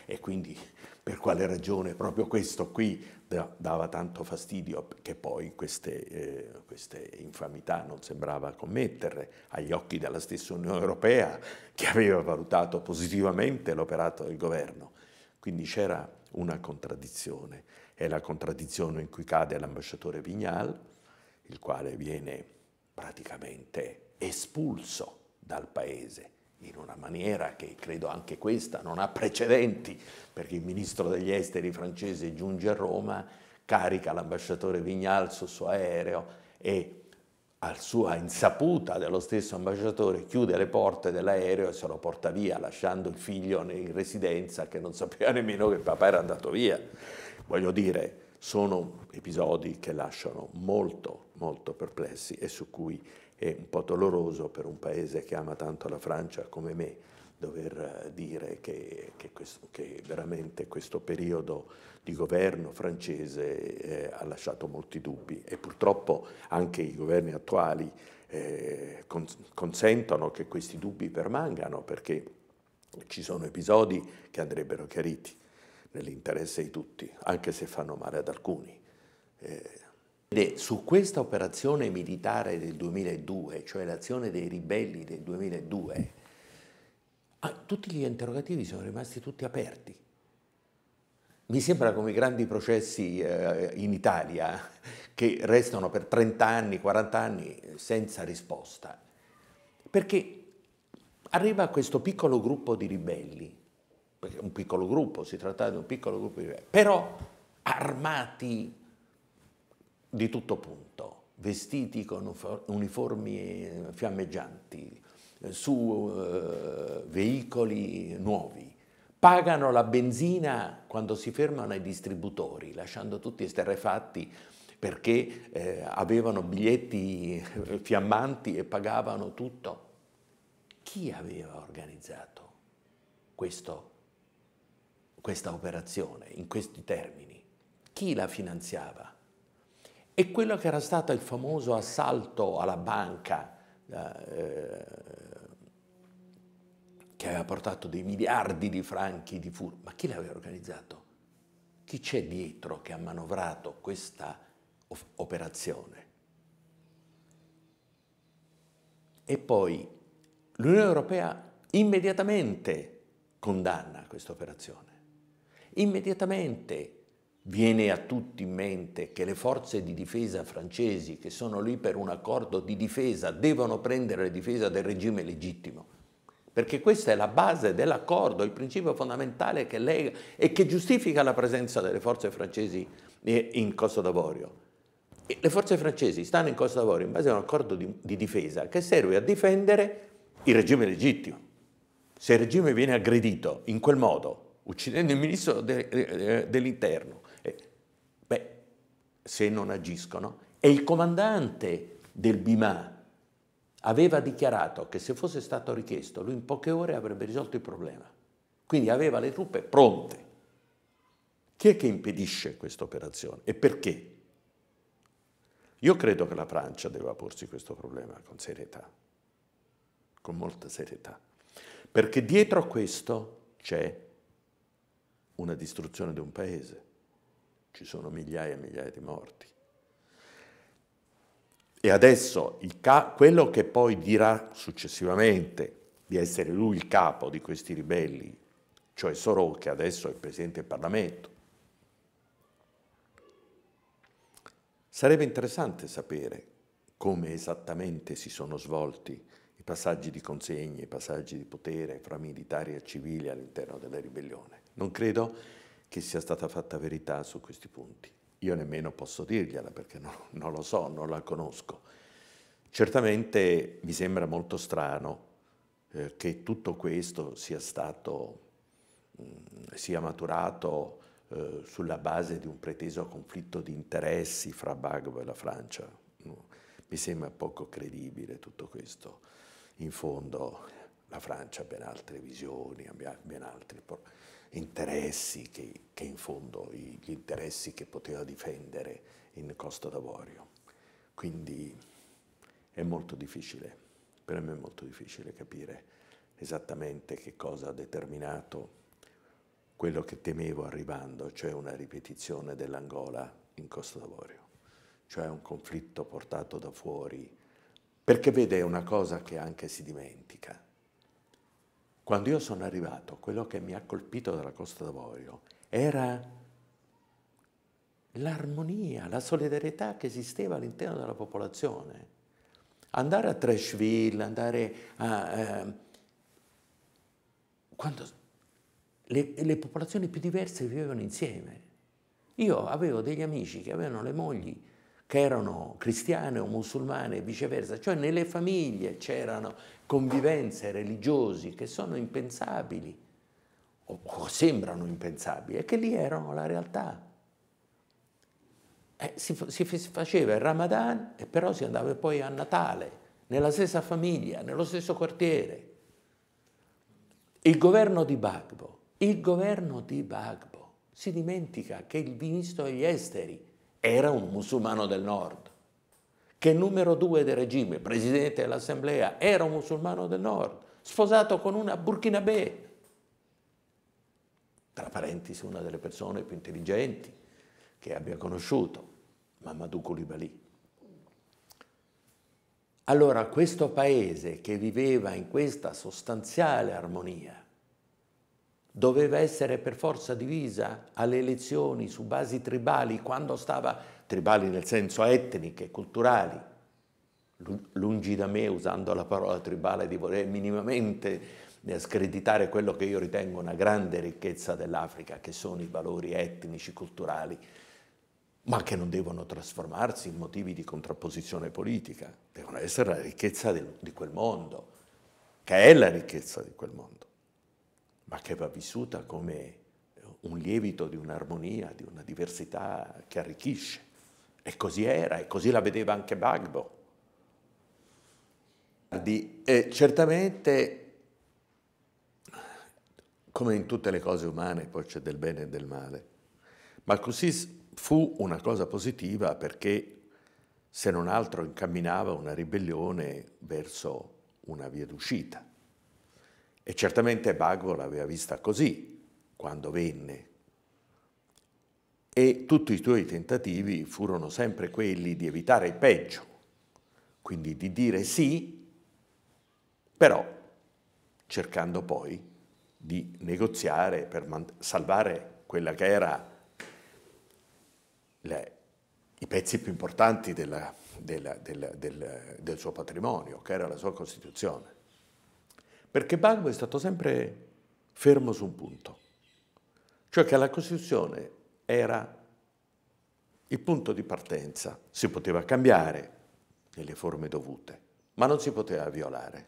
[SPEAKER 1] e quindi per quale ragione proprio questo qui dava tanto fastidio che poi queste, eh, queste infamità non sembrava commettere agli occhi della stessa Unione Europea che aveva valutato positivamente l'operato del governo. Quindi c'era una contraddizione. È la contraddizione in cui cade l'ambasciatore Vignal, il quale viene praticamente espulso dal paese in una maniera che credo anche questa non ha precedenti, perché il ministro degli esteri francese giunge a Roma, carica l'ambasciatore Vignal sul suo aereo e al sua insaputa dello stesso ambasciatore chiude le porte dell'aereo e se lo porta via lasciando il figlio in residenza che non sapeva nemmeno che papà era andato via. Voglio dire, sono episodi che lasciano molto, molto perplessi e su cui è un po' doloroso per un paese che ama tanto la Francia come me dover eh, dire che, che, questo, che veramente questo periodo di governo francese eh, ha lasciato molti dubbi e purtroppo anche i governi attuali eh, consentono che questi dubbi permangano perché ci sono episodi che andrebbero chiariti nell'interesse di tutti, anche se fanno male ad alcuni. Eh, ed è su questa operazione militare del 2002, cioè l'azione dei ribelli del 2002, ah, tutti gli interrogativi sono rimasti tutti aperti. Mi sembra come i grandi processi eh, in Italia che restano per 30 anni, 40 anni senza risposta. Perché arriva questo piccolo gruppo di ribelli un piccolo gruppo, si trattava di un piccolo gruppo, di però armati di tutto punto, vestiti con uniformi fiammeggianti, eh, su eh, veicoli nuovi, pagano la benzina quando si fermano ai distributori, lasciando tutti esterrefatti perché eh, avevano biglietti fiammanti e pagavano tutto. Chi aveva organizzato questo questa operazione in questi termini? Chi la finanziava? E quello che era stato il famoso assalto alla banca eh, eh che aveva portato dei miliardi di franchi di furto, ma chi l'aveva organizzato? Chi c'è dietro che ha manovrato questa operazione? E poi l'Unione Europea immediatamente condanna questa operazione. Immediatamente viene a tutti in mente che le forze di difesa francesi, che sono lì per un accordo di difesa, devono prendere la difesa del regime legittimo perché questa è la base dell'accordo, il principio fondamentale che lega e che giustifica la presenza delle forze francesi eh, in Costa d'Avorio. Le forze francesi stanno in Costa d'Avorio in base a un accordo di, di, difesa che serve a difendere il regime legittimo. Se il regime viene aggredito in quel modo, uccidendo il ministro de, eh, eh, dell'interno. Eh, beh, se non agiscono. E il comandante del Bimà aveva dichiarato che se fosse stato richiesto lui in poche ore avrebbe risolto il problema. Quindi aveva le truppe pronte. Chi è che impedisce questa operazione e perché? Io credo che la Francia debba porsi questo problema con serietà, con molta serietà, perché dietro a questo c'è una distruzione di un paese. Ci sono migliaia e migliaia di morti. E adesso quello che poi dirà successivamente di essere lui il capo di questi ribelli, cioè Soro che adesso è presidente del Parlamento, sarebbe interessante sapere come esattamente si sono svolti i passaggi di consegne, i passaggi di potere fra militari e civili all'interno della ribellione. Non credo che sia stata fatta verità su questi punti. Io nemmeno posso dirgliela perché non, non lo so, non la conosco. Certamente mi sembra molto strano eh, che tutto questo sia stato, mh, mm, sia maturato eh, sulla base di un preteso conflitto di interessi fra Bagbo e la Francia. Mm, mi sembra poco credibile tutto questo, in fondo la Francia ha ben altre visioni, ha ben altri interessi che, che in fondo gli interessi che poteva difendere in Costa d'Avorio. Quindi è molto difficile, per me è molto difficile capire esattamente che cosa ha determinato quello che temevo arrivando, cioè una ripetizione dell'Angola in Costa d'Avorio, cioè un conflitto portato da fuori, perché vede una cosa che anche si dimentica quando io sono arrivato, quello che mi ha colpito dalla Costa d'Avorio era l'armonia, la solidarietà che esisteva all'interno della popolazione. Andare a Trashville, andare a... Eh, quando le, le popolazioni più diverse vivevano insieme. Io avevo degli amici che avevano le mogli che erano cristiane o musulmane e viceversa, cioè nelle famiglie c'erano convivenze religiose che sono impensabili o, o sembrano impensabili e che lì erano la realtà. Eh, si, si, faceva il Ramadan e però si andava poi a Natale, nella stessa famiglia, nello stesso quartiere. Il governo di Bagbo, il governo di Bagbo si dimentica che il ministro degli esteri era un musulmano del nord, che numero due del regime, presidente dell'assemblea, era un musulmano del nord, sposato con una burkinabè, tra parentesi una delle persone più intelligenti che abbia conosciuto, Mamadou Koulibaly. Allora questo paese che viveva in questa sostanziale armonia, doveva essere per forza divisa alle elezioni su basi tribali quando stava, tribali nel senso etniche, culturali, lungi da me usando la parola tribale di voler minimamente screditare quello che io ritengo una grande ricchezza dell'Africa, che sono i valori etnici, culturali, ma che non devono trasformarsi in motivi di contrapposizione politica, devono essere la ricchezza di quel mondo, che è la ricchezza di quel mondo ma che va vissuta come eh, un lievito di un'armonia, di una diversità che arricchisce. E così era, e così la vedeva anche Bagbo. E certamente, come in tutte le cose umane, poi c'è del bene e del male, ma così fu una cosa positiva perché se non altro incamminava una ribellione verso una via d'uscita. E certamente Bago l'aveva vista così quando venne. E tutti i tuoi tentativi furono sempre quelli di evitare il peggio, quindi di dire sì, però cercando poi di negoziare per salvare quella che era le, i pezzi più importanti della, della, della, del, del suo patrimonio, che era la sua Costituzione. Perché Bagbo è stato sempre fermo su un punto, cioè che la Costituzione era il punto di partenza, si poteva cambiare nelle forme dovute, ma non si poteva violare,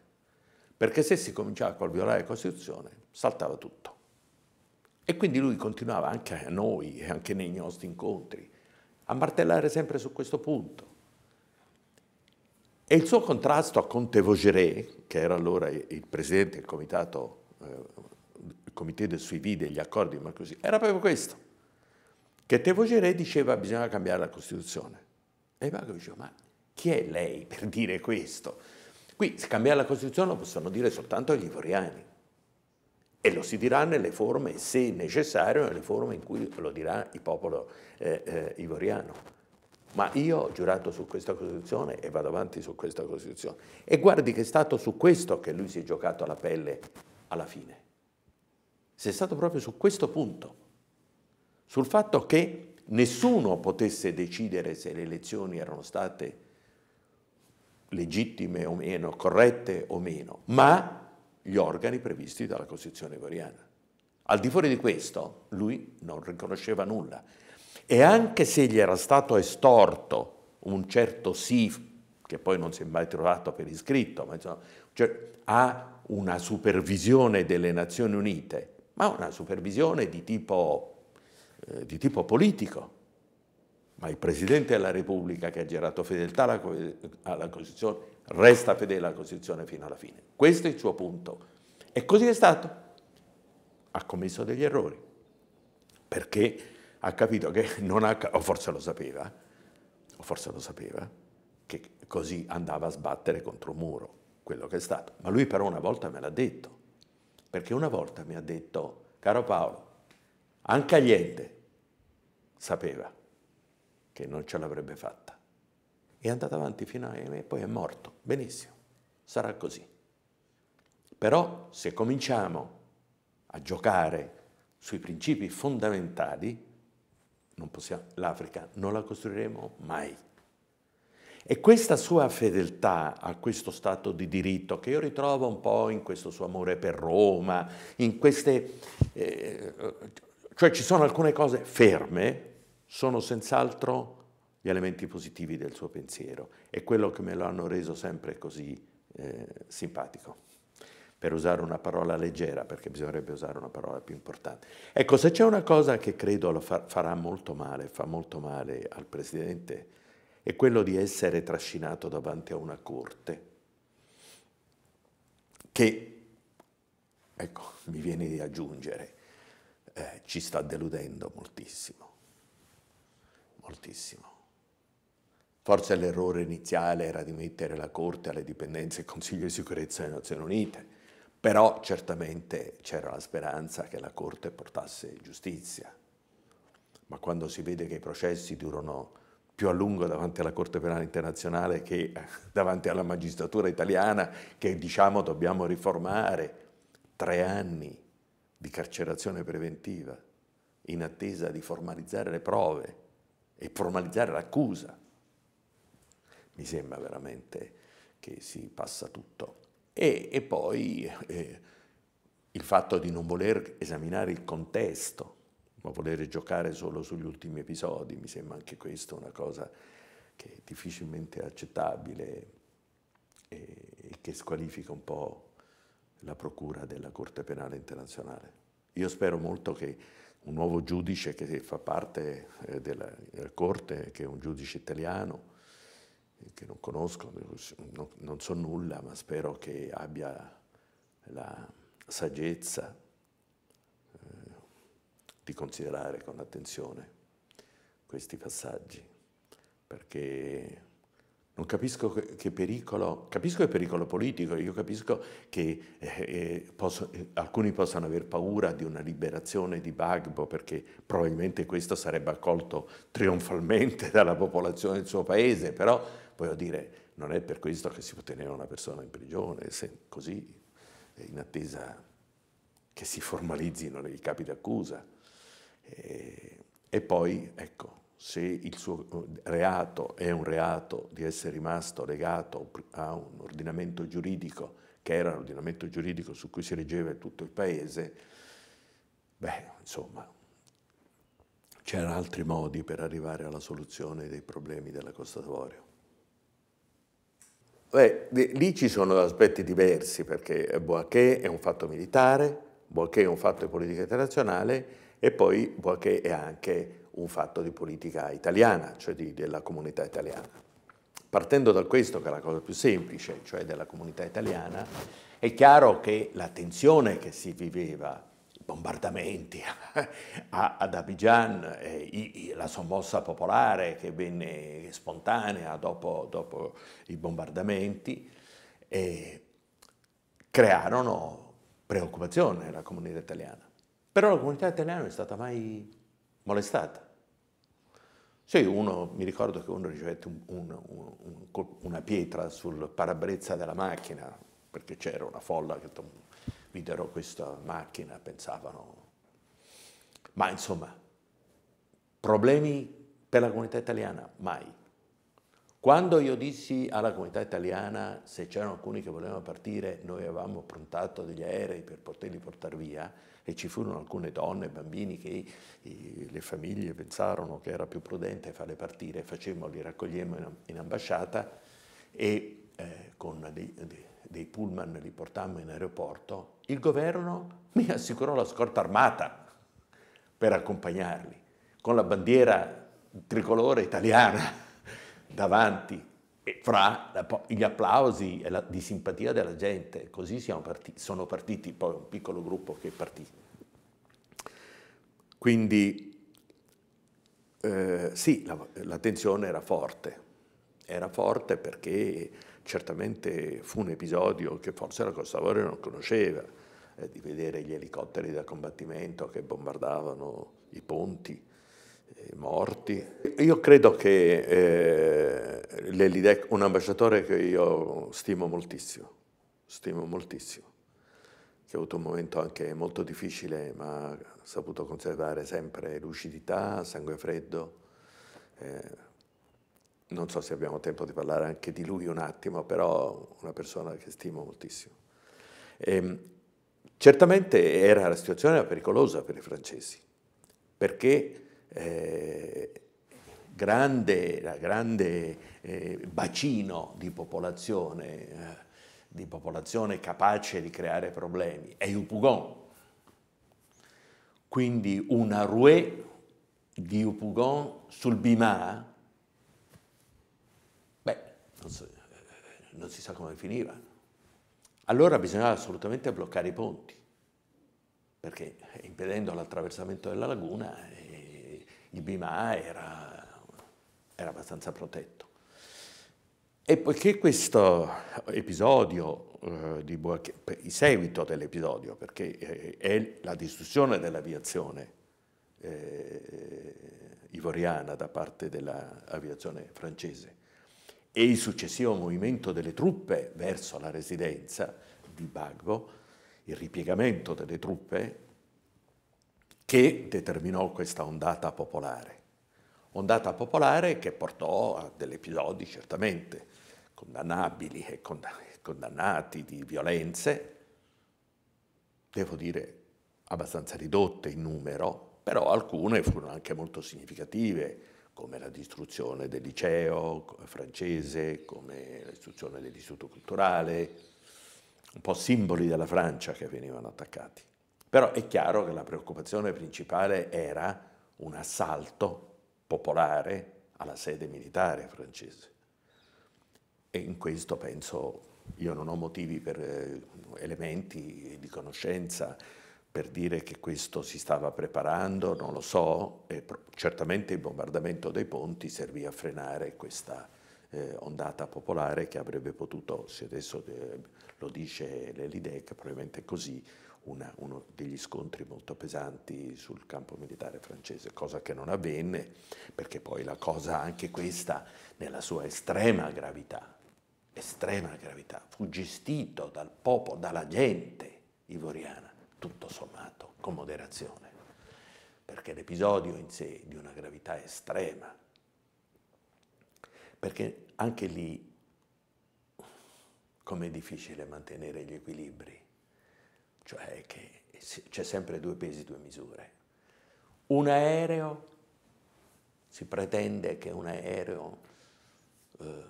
[SPEAKER 1] perché se si cominciava col violare la Costituzione saltava tutto. E quindi lui continuava anche a noi e anche nei nostri incontri a martellare sempre su questo punto. E il suo contrasto a Conte Vogeré, che era allora il presidente del comitato, eh, il comité del suivi degli accordi di Marcosi, era proprio questo, che Tevogere diceva che bisognava cambiare la Costituzione. E Marco diceva, ma chi è lei per dire questo? Qui, se cambiare la Costituzione lo possono dire soltanto gli ivoriani e lo si dirà nelle forme, se necessario, nelle forme in cui lo dirà il popolo eh, eh, ivoriano. Ma io ho giurato su questa Costituzione e vado avanti su questa Costituzione. E guardi che è stato su questo che lui si è giocato la pelle alla fine. Si è stato proprio su questo punto, sul fatto che nessuno potesse decidere se le elezioni erano state legittime o meno, corrette o meno, ma gli organi previsti dalla Costituzione ivoriana. Al di fuori di questo lui non riconosceva nulla e anche se gli era stato estorto un certo sì, che poi non si è mai trovato per iscritto, ma insomma, cioè, ha una supervisione delle Nazioni Unite, ma una supervisione di tipo, eh, di tipo politico. Ma il Presidente della Repubblica che ha girato fedeltà alla, alla Costituzione resta fedele alla Costituzione fino alla fine. Questo è il suo punto. E così è stato. Ha commesso degli errori. Perché? ha capito che non ha, o forse lo sapeva, o forse lo sapeva, che così andava a sbattere contro un muro, quello che è stato. Ma lui però una volta me l'ha detto, perché una volta mi ha detto, caro Paolo, anche Allende sapeva che non ce l'avrebbe fatta. È andato avanti fino a... e poi è morto. Benissimo, sarà così. Però se cominciamo a giocare sui principi fondamentali, l'Africa non la costruiremo mai. E questa sua fedeltà a questo Stato di diritto, che io ritrovo un po' in questo suo amore per Roma, in queste... Eh, cioè ci sono alcune cose ferme, sono senz'altro gli elementi positivi del suo pensiero e quello che me lo hanno reso sempre così eh, simpatico per usare una parola leggera, perché bisognerebbe usare una parola più importante. Ecco, se c'è una cosa che credo fa, farà molto male, fa molto male al Presidente, è quello di essere trascinato davanti a una corte che, ecco, mi viene di aggiungere, eh, ci sta deludendo moltissimo, moltissimo. Forse l'errore iniziale era di mettere la Corte alle dipendenze del Consiglio di sicurezza delle Nazioni Unite, però certamente c'era la speranza che la Corte portasse giustizia, ma quando si vede che i processi durano più a lungo davanti alla Corte Penale Internazionale che eh, davanti alla magistratura italiana, che diciamo dobbiamo riformare, tre anni di carcerazione preventiva in attesa di formalizzare le prove e formalizzare l'accusa, mi sembra veramente che si passa tutto. E, e poi eh, il fatto di non voler esaminare il contesto, ma voler giocare solo sugli ultimi episodi, mi sembra anche questo una cosa che è difficilmente accettabile e, e che squalifica un po' la procura della Corte Penale Internazionale. Io spero molto che un nuovo giudice che fa parte eh, della, della Corte, che è un giudice italiano, che non conosco, non so nulla, ma spero che abbia la saggezza eh, di considerare con attenzione questi passaggi, perché non capisco che pericolo, capisco il pericolo politico, io capisco che eh, eh posso, eh, alcuni possano aver paura di una liberazione di Bagbo perché probabilmente questo sarebbe accolto trionfalmente dalla popolazione del suo paese, però Voglio dire, non è per questo che si può tenere una persona in prigione, se, così, in attesa che si formalizzino i capi d'accusa. E, e poi, ecco, se il suo eh, reato è un reato di essere rimasto legato a un ordinamento giuridico, che era l'ordinamento giuridico su cui si reggeva tutto il paese, beh, insomma, c'erano altri modi per arrivare alla soluzione dei problemi della Costa d'Avorio. Beh, lì ci sono aspetti diversi perché Boaché è un fatto militare, Boaché è un fatto di politica internazionale e poi Boaché è anche un fatto di politica italiana, cioè di, della comunità italiana. Partendo da questo, che è la cosa più semplice, cioè della comunità italiana, è chiaro che la tensione che si viveva bombardamenti ad Abidjan, eh, la sommossa popolare che venne spontanea dopo, dopo i bombardamenti, crearono preoccupazione nella comunità italiana. Però la comunità italiana non è stata mai molestata. Sì, uno, mi ricordo che uno ricevette un, un, un, una pietra sul parabrezza della macchina, perché c'era una folla che videro questa macchina, pensavano. Ma insomma, problemi per la comunità italiana? Mai. Quando io dissi alla comunità italiana se c'erano alcuni che volevano partire, noi avevamo prontato degli aerei per poterli portare via e ci furono alcune donne e bambini che i, le famiglie pensarono che era più prudente farle partire, facemmo, li raccogliemmo in, in ambasciata e eh, con dei, dei dei pullman li portammo in aeroporto, il governo mi assicurò la scorta armata per accompagnarli, con la bandiera tricolore italiana davanti e fra gli applausi e la, di simpatia della gente. Così partiti, sono partiti poi un piccolo gruppo che è partito. Quindi eh, sì, la, la tensione era forte, era forte perché Certamente fu un episodio che forse la Costa Avorio non conosceva, eh, di vedere gli elicotteri da combattimento che bombardavano i ponti, eh, morti. Io credo che eh, l'Elidec, un ambasciatore che io stimo moltissimo, stimo moltissimo, che ha avuto un momento anche molto difficile, ma ha saputo conservare sempre lucidità, sangue freddo. Eh, non so se abbiamo tempo di parlare anche di lui un attimo, però una persona che stimo moltissimo. E, ehm, certamente era, la situazione era pericolosa per i francesi, perché eh, grande, la grande eh, bacino di popolazione, eh, di popolazione capace di creare problemi, è Yupugon. Quindi una rouée di Yupugon sul Bimà, non, so, eh, non si sa come finiva. Allora bisognava assolutamente bloccare i ponti, perché impedendo l'attraversamento della laguna eh, il Bima era, era abbastanza protetto. E poiché questo episodio, eh, di Boache, il seguito dell'episodio, perché eh, è la distruzione dell'aviazione eh, ivoriana da parte dell'aviazione francese, e il successivo movimento delle truppe verso la residenza di Bagbo, il ripiegamento delle truppe, che determinò questa ondata popolare. Ondata popolare che portò a degli episodi certamente condannabili e condannati di violenze, devo dire abbastanza ridotte in numero, però alcune furono anche molto significative come la distruzione del liceo francese, come la distruzione dell'istituto culturale, un po' simboli della Francia che venivano attaccati. Però è chiaro che la preoccupazione principale era un assalto popolare alla sede militare francese. E in questo penso, io non ho motivi per eh, elementi di conoscenza per dire che questo si stava preparando, non lo so, e certamente il bombardamento dei ponti servì a frenare questa eh, ondata popolare che avrebbe potuto, se adesso eh, lo dice l'Elidec, probabilmente così, una, uno degli scontri molto pesanti sul campo militare francese, cosa che non avvenne, perché poi la cosa, anche questa, nella sua estrema gravità, estrema gravità, fu gestito dal popolo, dalla gente ivoriana tutto sommato con moderazione, perché l'episodio in sé è di una gravità estrema, perché anche lì com'è difficile mantenere gli equilibri, cioè che c'è sempre due pesi, due misure. Un aereo, si pretende che un aereo eh,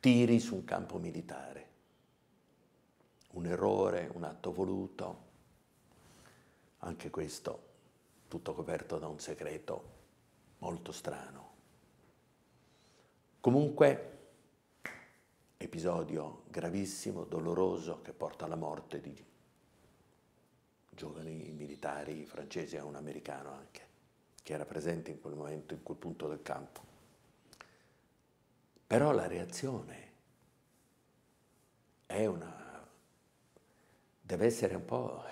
[SPEAKER 1] tiri su un campo militare, un errore, un atto voluto, anche questo tutto coperto da un segreto molto strano. Comunque, episodio gravissimo, doloroso, che porta alla morte di giovani militari francesi e un americano anche, che era presente in quel momento, in quel punto del campo. Però la reazione è una deve essere un po'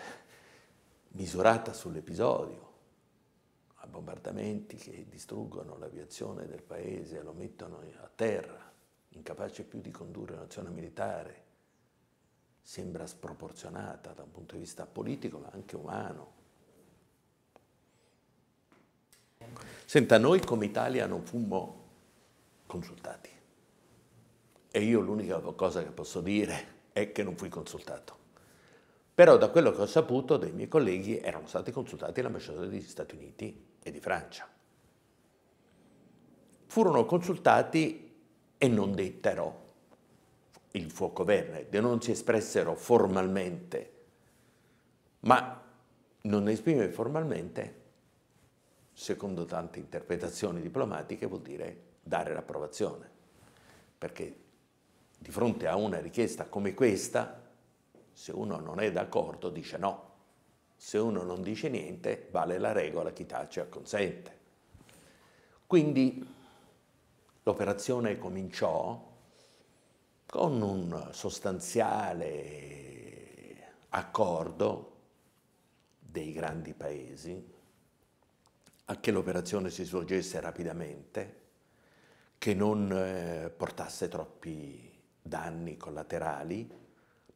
[SPEAKER 1] misurata sull'episodio. A bombardamenti che distruggono l'aviazione del paese, lo mettono a terra, incapace più di condurre un'azione militare, sembra sproporzionata da un punto di vista politico ma anche umano. Senta, noi come Italia non fummo consultati. E io l'unica cosa che posso dire è che non fui consultato. Però da quello che ho saputo dei miei colleghi erano stati consultati l'ambasciatore degli Stati Uniti e di Francia. Furono consultati e non dettero il fuoco verde, non si espressero formalmente, ma non esprimere formalmente, secondo tante interpretazioni diplomatiche, vuol dire dare l'approvazione, perché di fronte a una richiesta come questa se uno non è d'accordo dice no. Se uno non dice niente vale la regola chi tace acconsente. Quindi l'operazione cominciò con un sostanziale accordo dei grandi paesi a che l'operazione si svolgesse rapidamente, che non eh, portasse troppi danni collaterali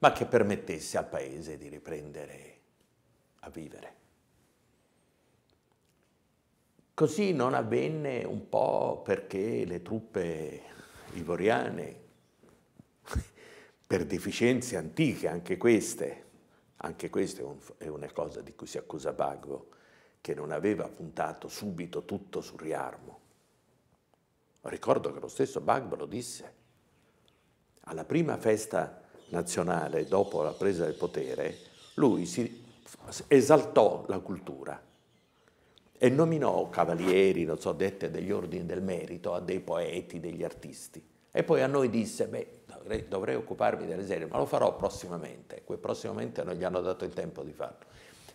[SPEAKER 1] ma che permettesse al paese di riprendere a vivere. Così non avvenne un po' perché le truppe ivoriane, per deficienze antiche anche queste, anche questa è, una cosa di cui si accusa Bagbo, che non aveva puntato subito tutto sul riarmo. Ricordo che lo stesso Bagbo lo disse alla prima festa nazionale dopo la presa del potere, lui si esaltò la cultura e nominò cavalieri, non so, dette degli ordini del merito a dei poeti, degli artisti. E poi a noi disse, beh, dovrei, dovrei occuparmi delle serie, ma lo farò prossimamente. Quei prossimamente non gli hanno dato il tempo di farlo.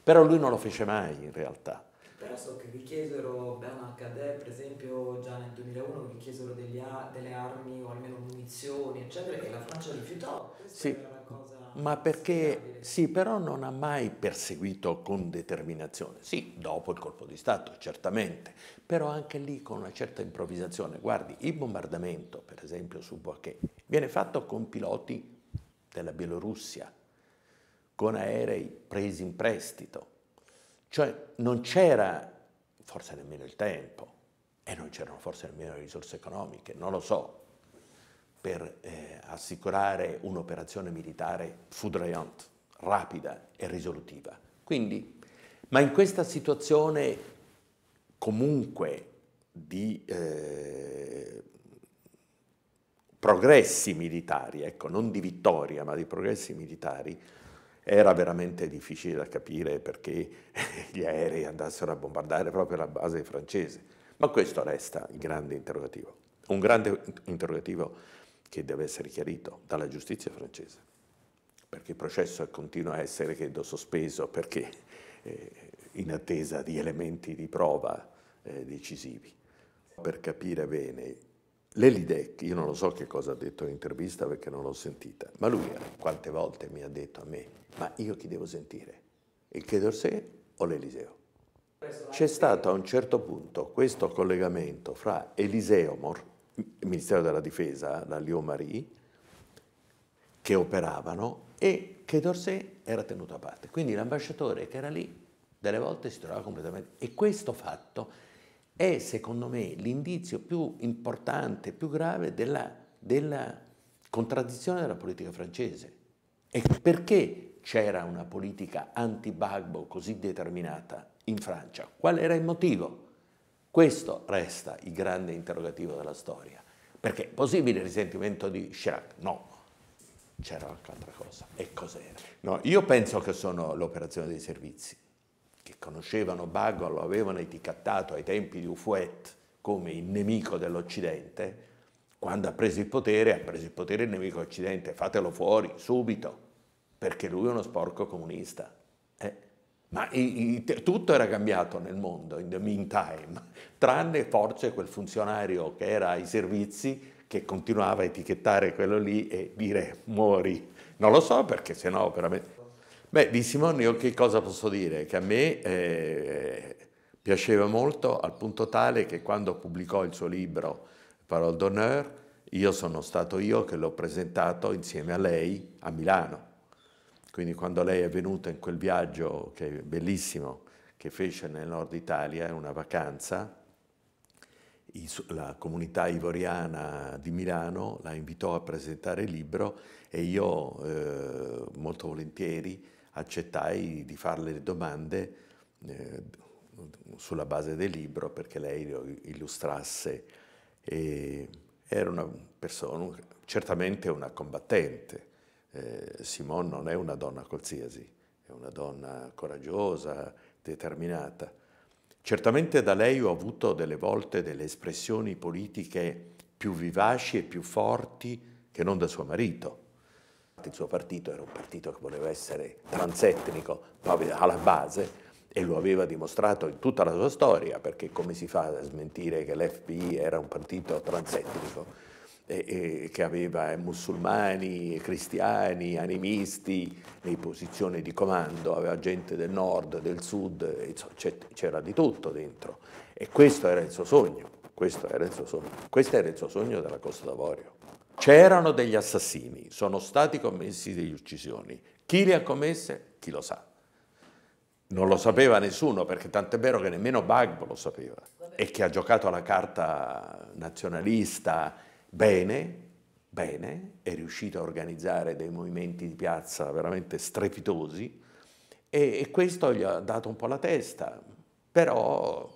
[SPEAKER 1] Però lui non lo fece mai in realtà però so che vi chiesero, beh, HD per esempio già nel 2001 vi chiesero a, delle armi o almeno munizioni eccetera e la Francia rifiutò. sì. ma perché sì, però non ha mai perseguito con determinazione. Sì, dopo il colpo di Stato, certamente, però anche lì con una certa improvvisazione. Guardi, il bombardamento, per esempio, su Boaké, viene fatto con piloti della Bielorussia, con aerei presi in prestito. Cioè non c'era forse nemmeno il tempo e non c'erano forse nemmeno le risorse economiche, non lo so, per eh, assicurare un'operazione militare foudroyante, rapida e risolutiva. Quindi, ma in questa situazione comunque di eh, progressi militari, ecco, non di vittoria, ma di progressi militari, era veramente difficile da capire perché gli aerei andassero a bombardare proprio la base francese. Ma questo resta il grande interrogativo, un grande interrogativo che deve essere chiarito dalla giustizia francese, perché il processo continua a essere, credo, sospeso perché eh, in attesa di elementi di prova eh, decisivi. Per capire bene Lelidec, io non lo so che cosa ha detto in intervista perché non l'ho sentita, ma lui quante volte mi ha detto a me, ma io chi devo sentire? Il Quai o l'Eliseo? C'è stato a un certo punto questo collegamento fra Eliseo, il Ministero della Difesa, la Lio Marie, che operavano e che era tenuto a parte. Quindi l'ambasciatore che era lì delle volte si trovava completamente... E questo fatto è secondo me l'indizio più importante, più grave della, della contraddizione della politica francese. E perché c'era una politica anti-Bagbo così determinata in Francia? Qual era il motivo? Questo resta il grande interrogativo della storia. Perché è possibile il risentimento di Chirac? No, c'era qualche altra cosa. E cos'era? No, io penso che sono l'operazione dei servizi che conoscevano Bago, lo avevano etichettato ai tempi di Ufuet come il nemico dell'Occidente, quando ha preso il potere, ha preso il potere il nemico occidente, fatelo fuori subito, perché lui è uno sporco comunista. Eh? Ma i, i, tutto era cambiato nel mondo in the meantime, tranne forse quel funzionario che era ai servizi che continuava a etichettare quello lì e dire muori. Non lo so perché sennò veramente... Beh, di Simone io che cosa posso dire? Che a me eh, piaceva molto al punto tale che quando pubblicò il suo libro Parole d'honneur, io sono stato io che l'ho presentato insieme a lei a Milano. Quindi quando lei è venuta in quel viaggio che è bellissimo che fece nel nord Italia, in una vacanza, la comunità ivoriana di Milano la invitò a presentare il libro e io eh, molto volentieri accettai di farle le domande eh, sulla base del libro perché lei lo illustrasse. E era una persona, certamente una combattente. Eh, Simone non è una donna qualsiasi, è una donna coraggiosa, determinata. Certamente da lei ho avuto delle volte delle espressioni politiche più vivaci e più forti che non da suo marito, il suo partito era un partito che voleva essere transetnico alla base e lo aveva dimostrato in tutta la sua storia, perché come si fa a smentire che l'FPI era un partito transetnico e, e, che aveva eh, musulmani, cristiani, animisti nei posizioni di comando, aveva gente del nord, del sud, c'era di tutto dentro. E questo era il suo sogno, questo era il suo sogno, questo era il suo sogno della Costa d'Avorio. C'erano degli assassini, sono stati commessi degli uccisioni. Chi le ha commesse? Chi lo sa. Non lo sapeva nessuno, perché tant'è vero che nemmeno Bagbo lo sapeva. E che ha giocato la carta nazionalista bene, bene, è riuscito a organizzare dei movimenti di piazza veramente strepitosi, e, e questo gli ha dato un po' la testa, però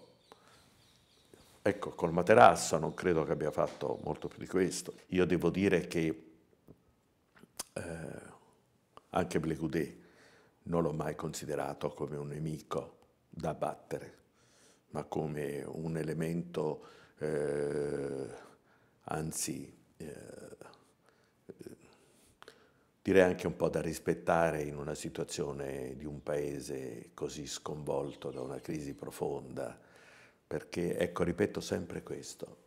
[SPEAKER 1] Ecco, col materasso non credo che abbia fatto molto più di questo. Io devo dire che eh, anche Blegoudé non l'ho mai considerato come un nemico da battere, ma come un elemento, eh, anzi, eh, direi anche un po' da rispettare in una situazione di un paese così sconvolto da una crisi profonda perché, ecco, ripeto sempre questo,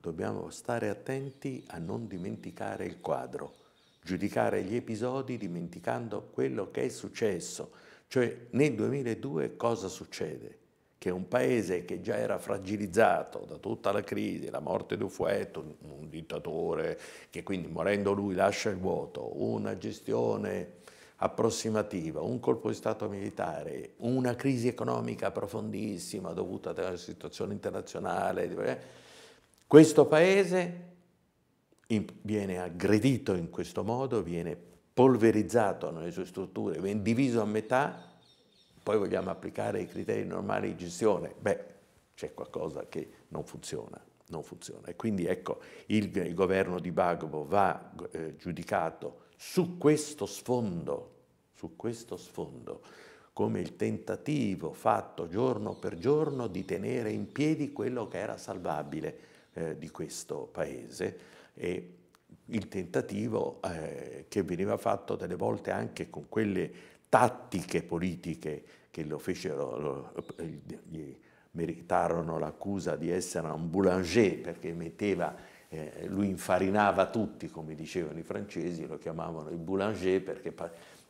[SPEAKER 1] dobbiamo stare attenti a non dimenticare il quadro, giudicare gli episodi dimenticando quello che è successo, cioè nel 2002 cosa succede? Che un paese che già era fragilizzato da tutta la crisi, la morte di Ufuetto, un dittatore che quindi morendo lui lascia il vuoto, una gestione approssimativa, un colpo di Stato militare, una crisi economica profondissima dovuta alla situazione internazionale, eh. questo Paese viene aggredito in questo modo, viene polverizzato nelle sue strutture, viene diviso a metà, poi vogliamo applicare i criteri normali di gestione, beh, c'è qualcosa che non funziona non funziona. E quindi ecco, il, il governo di Bagbo va eh, giudicato su questo sfondo, su questo sfondo, come il tentativo fatto giorno per giorno di tenere in piedi quello che era salvabile eh, di questo paese e il tentativo eh, che veniva fatto delle volte anche con quelle tattiche politiche che lo fecero, lo, gli meritarono l'accusa di essere un boulanger perché metteva eh, lui infarinava tutti, come dicevano i francesi, lo chiamavano il boulanger perché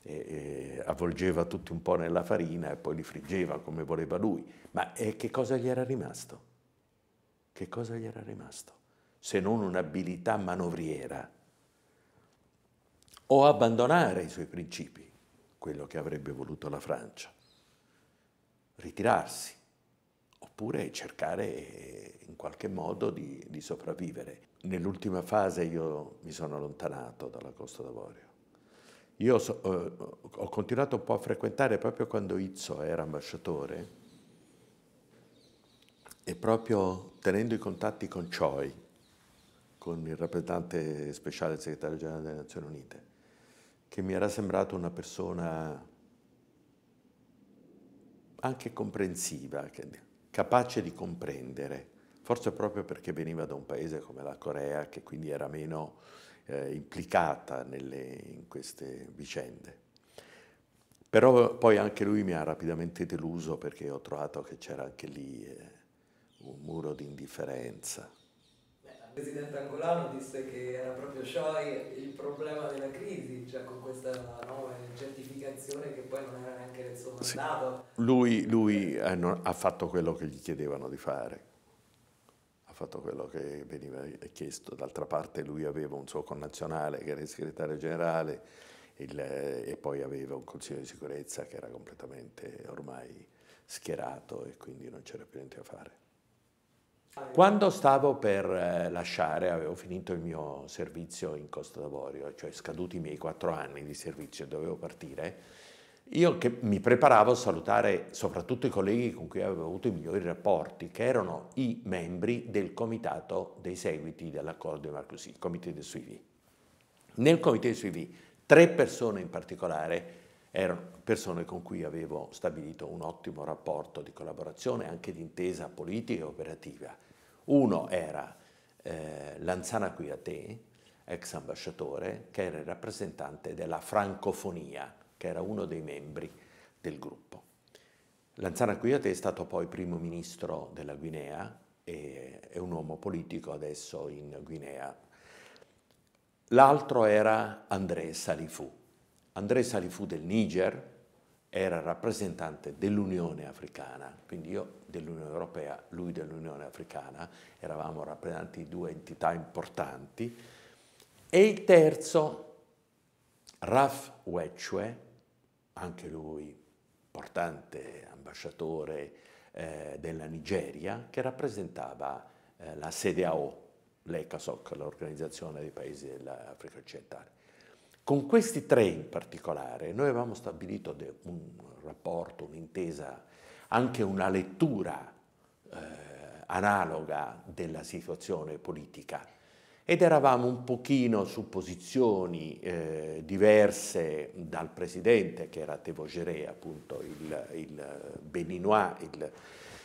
[SPEAKER 1] eh, eh, avvolgeva tutti un po' nella farina e poi li friggeva come voleva lui. Ma eh, che cosa gli era rimasto? Che cosa gli era rimasto? Se non un'abilità manovriera o abbandonare i suoi principi, quello che avrebbe voluto la Francia, ritirarsi, oppure cercare eh, qualche modo di, di sopravvivere. Nell'ultima fase io mi sono allontanato dalla Costa d'Avorio. Io so, eh, ho continuato un po' a frequentare proprio quando Izzo era ambasciatore e proprio tenendo i contatti con Choi, con il rappresentante speciale del segretario generale delle Nazioni Unite, che mi era sembrato una persona anche comprensiva, capace di comprendere forse proprio perché veniva da un paese come la Corea che quindi era meno eh, implicata nelle, in queste vicende. Però poi anche lui mi ha rapidamente deluso perché ho trovato che c'era anche lì eh, un muro di indifferenza. Il presidente angolano disse che era proprio Choi il problema della crisi, cioè con questa nuova certificazione che poi non era neanche nel suo mandato. Sì. Lui, lui eh, non, ha fatto quello che gli chiedevano di fare fatto quello che veniva chiesto. D'altra parte lui aveva un suo connazionale che era il segretario generale il, e poi aveva un consiglio di sicurezza che era completamente ormai schierato e quindi non c'era più niente da fare. Quando stavo per eh, lasciare, avevo finito il mio servizio in Costa d'Avorio, cioè scaduti i miei quattro anni di servizio, dovevo partire io che mi preparavo a salutare soprattutto i colleghi con cui avevo avuto i migliori rapporti, che erano i membri del comitato dei seguiti dell'accordo di Marcosì, il comitato dei suivi. Nel comitato dei suivi tre persone in particolare erano persone con cui avevo stabilito un ottimo rapporto di collaborazione, anche di intesa politica e operativa. Uno era eh, Lanzana Quirate, ex ambasciatore, che era il rappresentante della francofonia che era uno dei membri del gruppo. Lanzana Cuyote è stato poi primo ministro della Guinea e è un uomo politico adesso in Guinea. L'altro era André Salifu. André Salifu del Niger era rappresentante dell'Unione Africana, quindi io dell'Unione Europea, lui dell'Unione Africana, eravamo rappresentanti di due entità importanti, e il terzo, Raf Wechwe, anche lui importante ambasciatore eh, della Nigeria, che rappresentava eh, la sede AO, l'ECASOC, l'Organizzazione dei Paesi dell'Africa Occidentale. Con questi tre in particolare noi avevamo stabilito un rapporto, un'intesa, anche una lettura eh, analoga della situazione politica ed eravamo un pochino su posizioni eh, diverse dal presidente, che era Tevogere, appunto il, il eh, Beninois, il,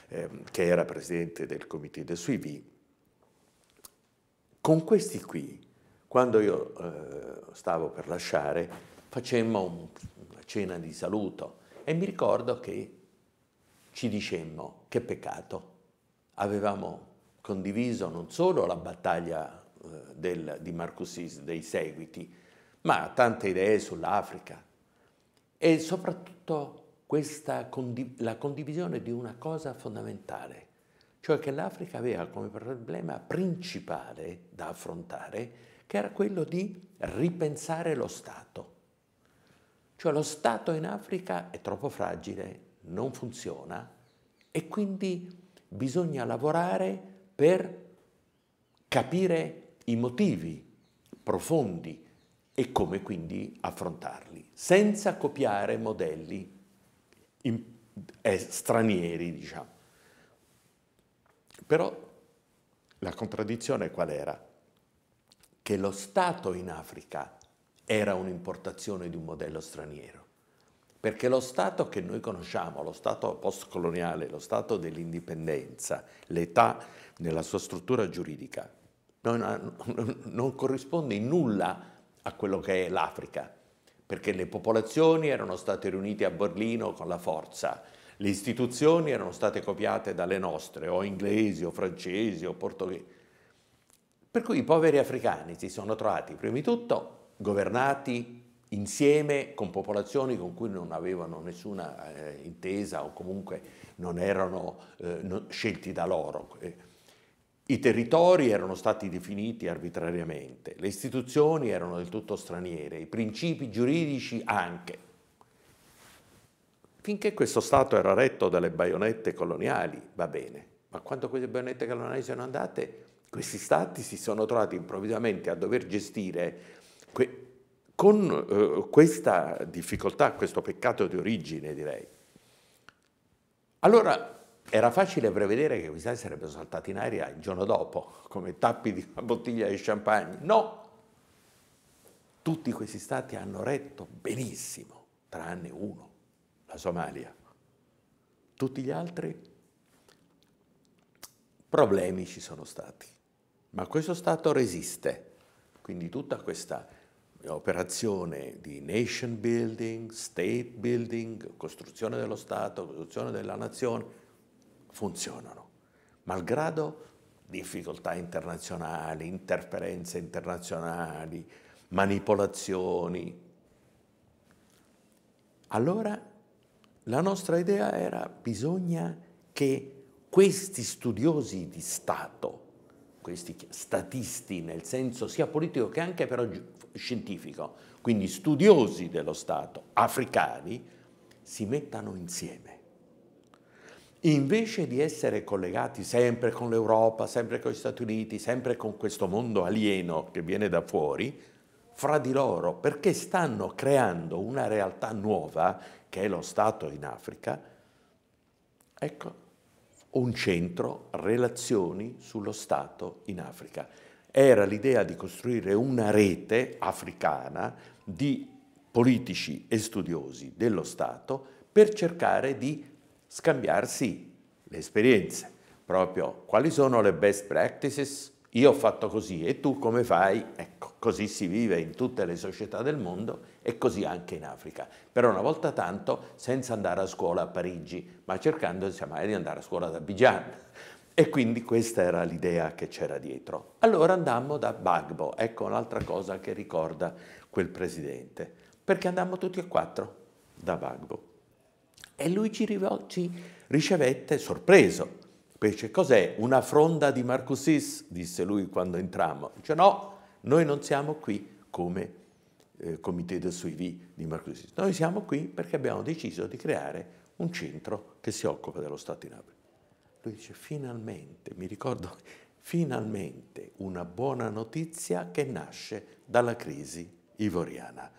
[SPEAKER 1] eh, che era presidente del comité de suivi. Con questi qui, quando io eh, stavo per lasciare, facemmo un, una cena di saluto e mi ricordo che ci dicemmo che peccato, avevamo condiviso non solo la battaglia eh, del, di Marcusis, dei seguiti, ma ha tante idee sull'Africa e soprattutto questa condiv la condivisione di una cosa fondamentale, cioè che l'Africa aveva come problema principale da affrontare, che era quello di ripensare lo Stato. Cioè lo Stato in Africa è troppo fragile, non funziona e quindi bisogna lavorare per capire i motivi profondi e come quindi affrontarli, senza copiare modelli in, eh, stranieri, diciamo. Però la contraddizione qual era? Che lo Stato in Africa era un'importazione di un modello straniero, perché lo Stato che noi conosciamo, lo Stato postcoloniale, lo Stato dell'indipendenza, l'età nella sua struttura giuridica, non, non corrisponde in nulla a quello che è l'Africa, perché le popolazioni erano state riunite a Berlino con la forza, le istituzioni erano state copiate dalle nostre, o inglesi, o francesi, o portoghesi. Per cui i poveri africani si sono trovati, prima di tutto, governati insieme con popolazioni con cui non avevano nessuna eh, intesa o comunque non erano eh, scelti da loro. Eh, i territori erano stati definiti arbitrariamente, le istituzioni erano del tutto straniere, i principi giuridici anche. Finché questo Stato era retto dalle baionette coloniali, va bene, ma quando queste baionette coloniali sono andate, questi Stati si sono trovati improvvisamente a dover gestire con eh, questa difficoltà, questo peccato di origine, direi. Allora era facile prevedere che questi sarebbero saltati in aria il giorno dopo, come tappi di una bottiglia di champagne. No! Tutti questi stati hanno retto benissimo, tranne uno, la Somalia. Tutti gli altri problemi ci sono stati, ma questo Stato resiste. Quindi tutta questa operazione di nation building, state building, costruzione dello Stato, costruzione della nazione, funzionano, malgrado difficoltà internazionali, interferenze internazionali, manipolazioni. Allora la nostra idea era bisogna che questi studiosi di Stato, questi statisti nel senso sia politico che anche però scientifico, quindi studiosi dello Stato africani, si mettano insieme invece di essere collegati sempre con l'Europa, sempre con gli Stati Uniti, sempre con questo mondo alieno che viene da fuori, fra di loro, perché stanno creando una realtà nuova, che è lo Stato in Africa, ecco, un centro relazioni sullo Stato in Africa. Era l'idea di costruire una rete africana di politici e studiosi dello Stato per cercare di scambiarsi le esperienze, proprio quali sono le best practices, io ho fatto così e tu come fai? Ecco, così si vive in tutte le società del mondo e così anche in Africa. Però una volta tanto senza andare a scuola a Parigi, ma cercando insomma, eh, di andare a scuola ad Abidjan. E quindi questa era l'idea che c'era dietro. Allora andammo da Bagbo, ecco un'altra cosa che ricorda quel presidente, perché andammo tutti e quattro da Bagbo. E Luigi ci ricevette sorpreso. Fece cos'è? Una fronda di Marcusis, disse lui quando entrammo. Dice no, noi non siamo qui come eh, comité de suivi di Marcusis. Noi siamo qui perché abbiamo deciso di creare un centro che si occupa dello Stato di Napoli. Lui dice finalmente, mi ricordo, finalmente una buona notizia che nasce dalla crisi ivoriana.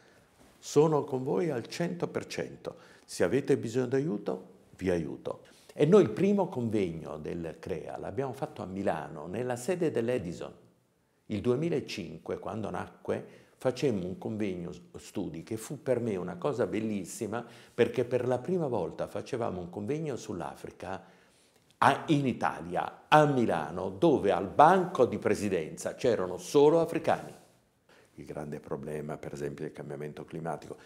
[SPEAKER 1] Sono con voi al 100%. Se avete bisogno d'aiuto, vi aiuto. E noi il primo convegno del CREA l'abbiamo fatto a Milano, nella sede dell'Edison. Il 2005, quando nacque, facemmo un convegno studi che fu per me una cosa bellissima perché per la prima volta facevamo un convegno sull'Africa in Italia, a Milano, dove al banco di presidenza c'erano solo africani. Il grande problema, per esempio, del cambiamento climatico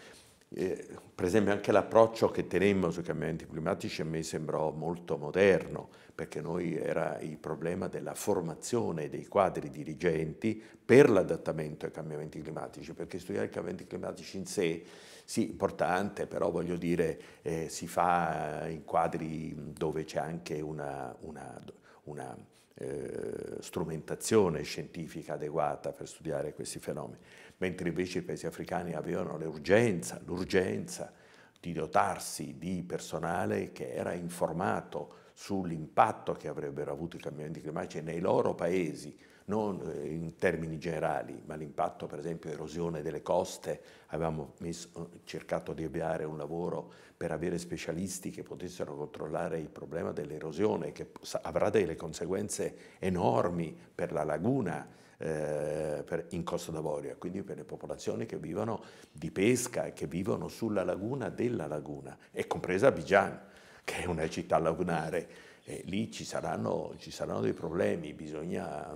[SPEAKER 1] eh, per esempio anche l'approccio che tenemmo sui cambiamenti climatici a me sembrò molto moderno, perché noi era il problema della formazione dei quadri dirigenti per l'adattamento ai cambiamenti climatici, perché studiare i cambiamenti climatici in sé, sì, importante, però voglio dire, eh, si fa in quadri dove c'è anche una, una, una eh, strumentazione scientifica adeguata per studiare questi fenomeni mentre invece i paesi africani avevano l'urgenza, l'urgenza di dotarsi di personale che era informato sull'impatto che avrebbero avuto i cambiamenti climatici nei loro paesi, non eh, in termini generali, ma l'impatto per esempio erosione delle coste, avevamo messo, cercato di avviare un lavoro per avere specialisti che potessero controllare il problema dell'erosione che avrà delle conseguenze enormi per la laguna, eh, per, in Costa d'Avorio, quindi per le popolazioni che vivono di pesca e che vivono sulla laguna della laguna, e compresa Abidjan, che è una città lagunare. E lì ci saranno, ci saranno, dei problemi, bisogna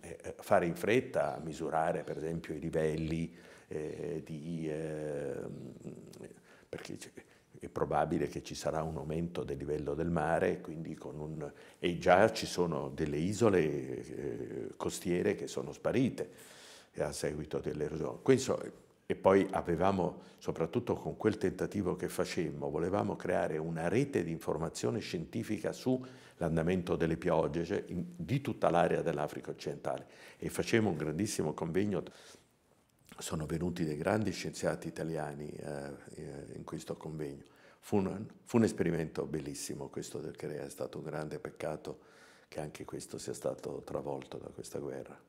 [SPEAKER 1] eh, fare in fretta, a misurare per esempio i livelli eh, di... Eh, perché è probabile che ci sarà un aumento del livello del mare, un, e già ci sono delle isole eh, costiere che sono sparite a seguito dell'erosione. E poi avevamo, soprattutto con quel tentativo che facemmo, volevamo creare una rete di informazione scientifica sull'andamento delle piogge cioè in, di tutta l'area dell'Africa occidentale. E facemmo un grandissimo convegno sono venuti dei grandi scienziati italiani eh, eh, in questo convegno. Fu un, fu un, esperimento bellissimo questo del Crea, è stato un grande peccato che anche questo sia stato travolto da questa guerra.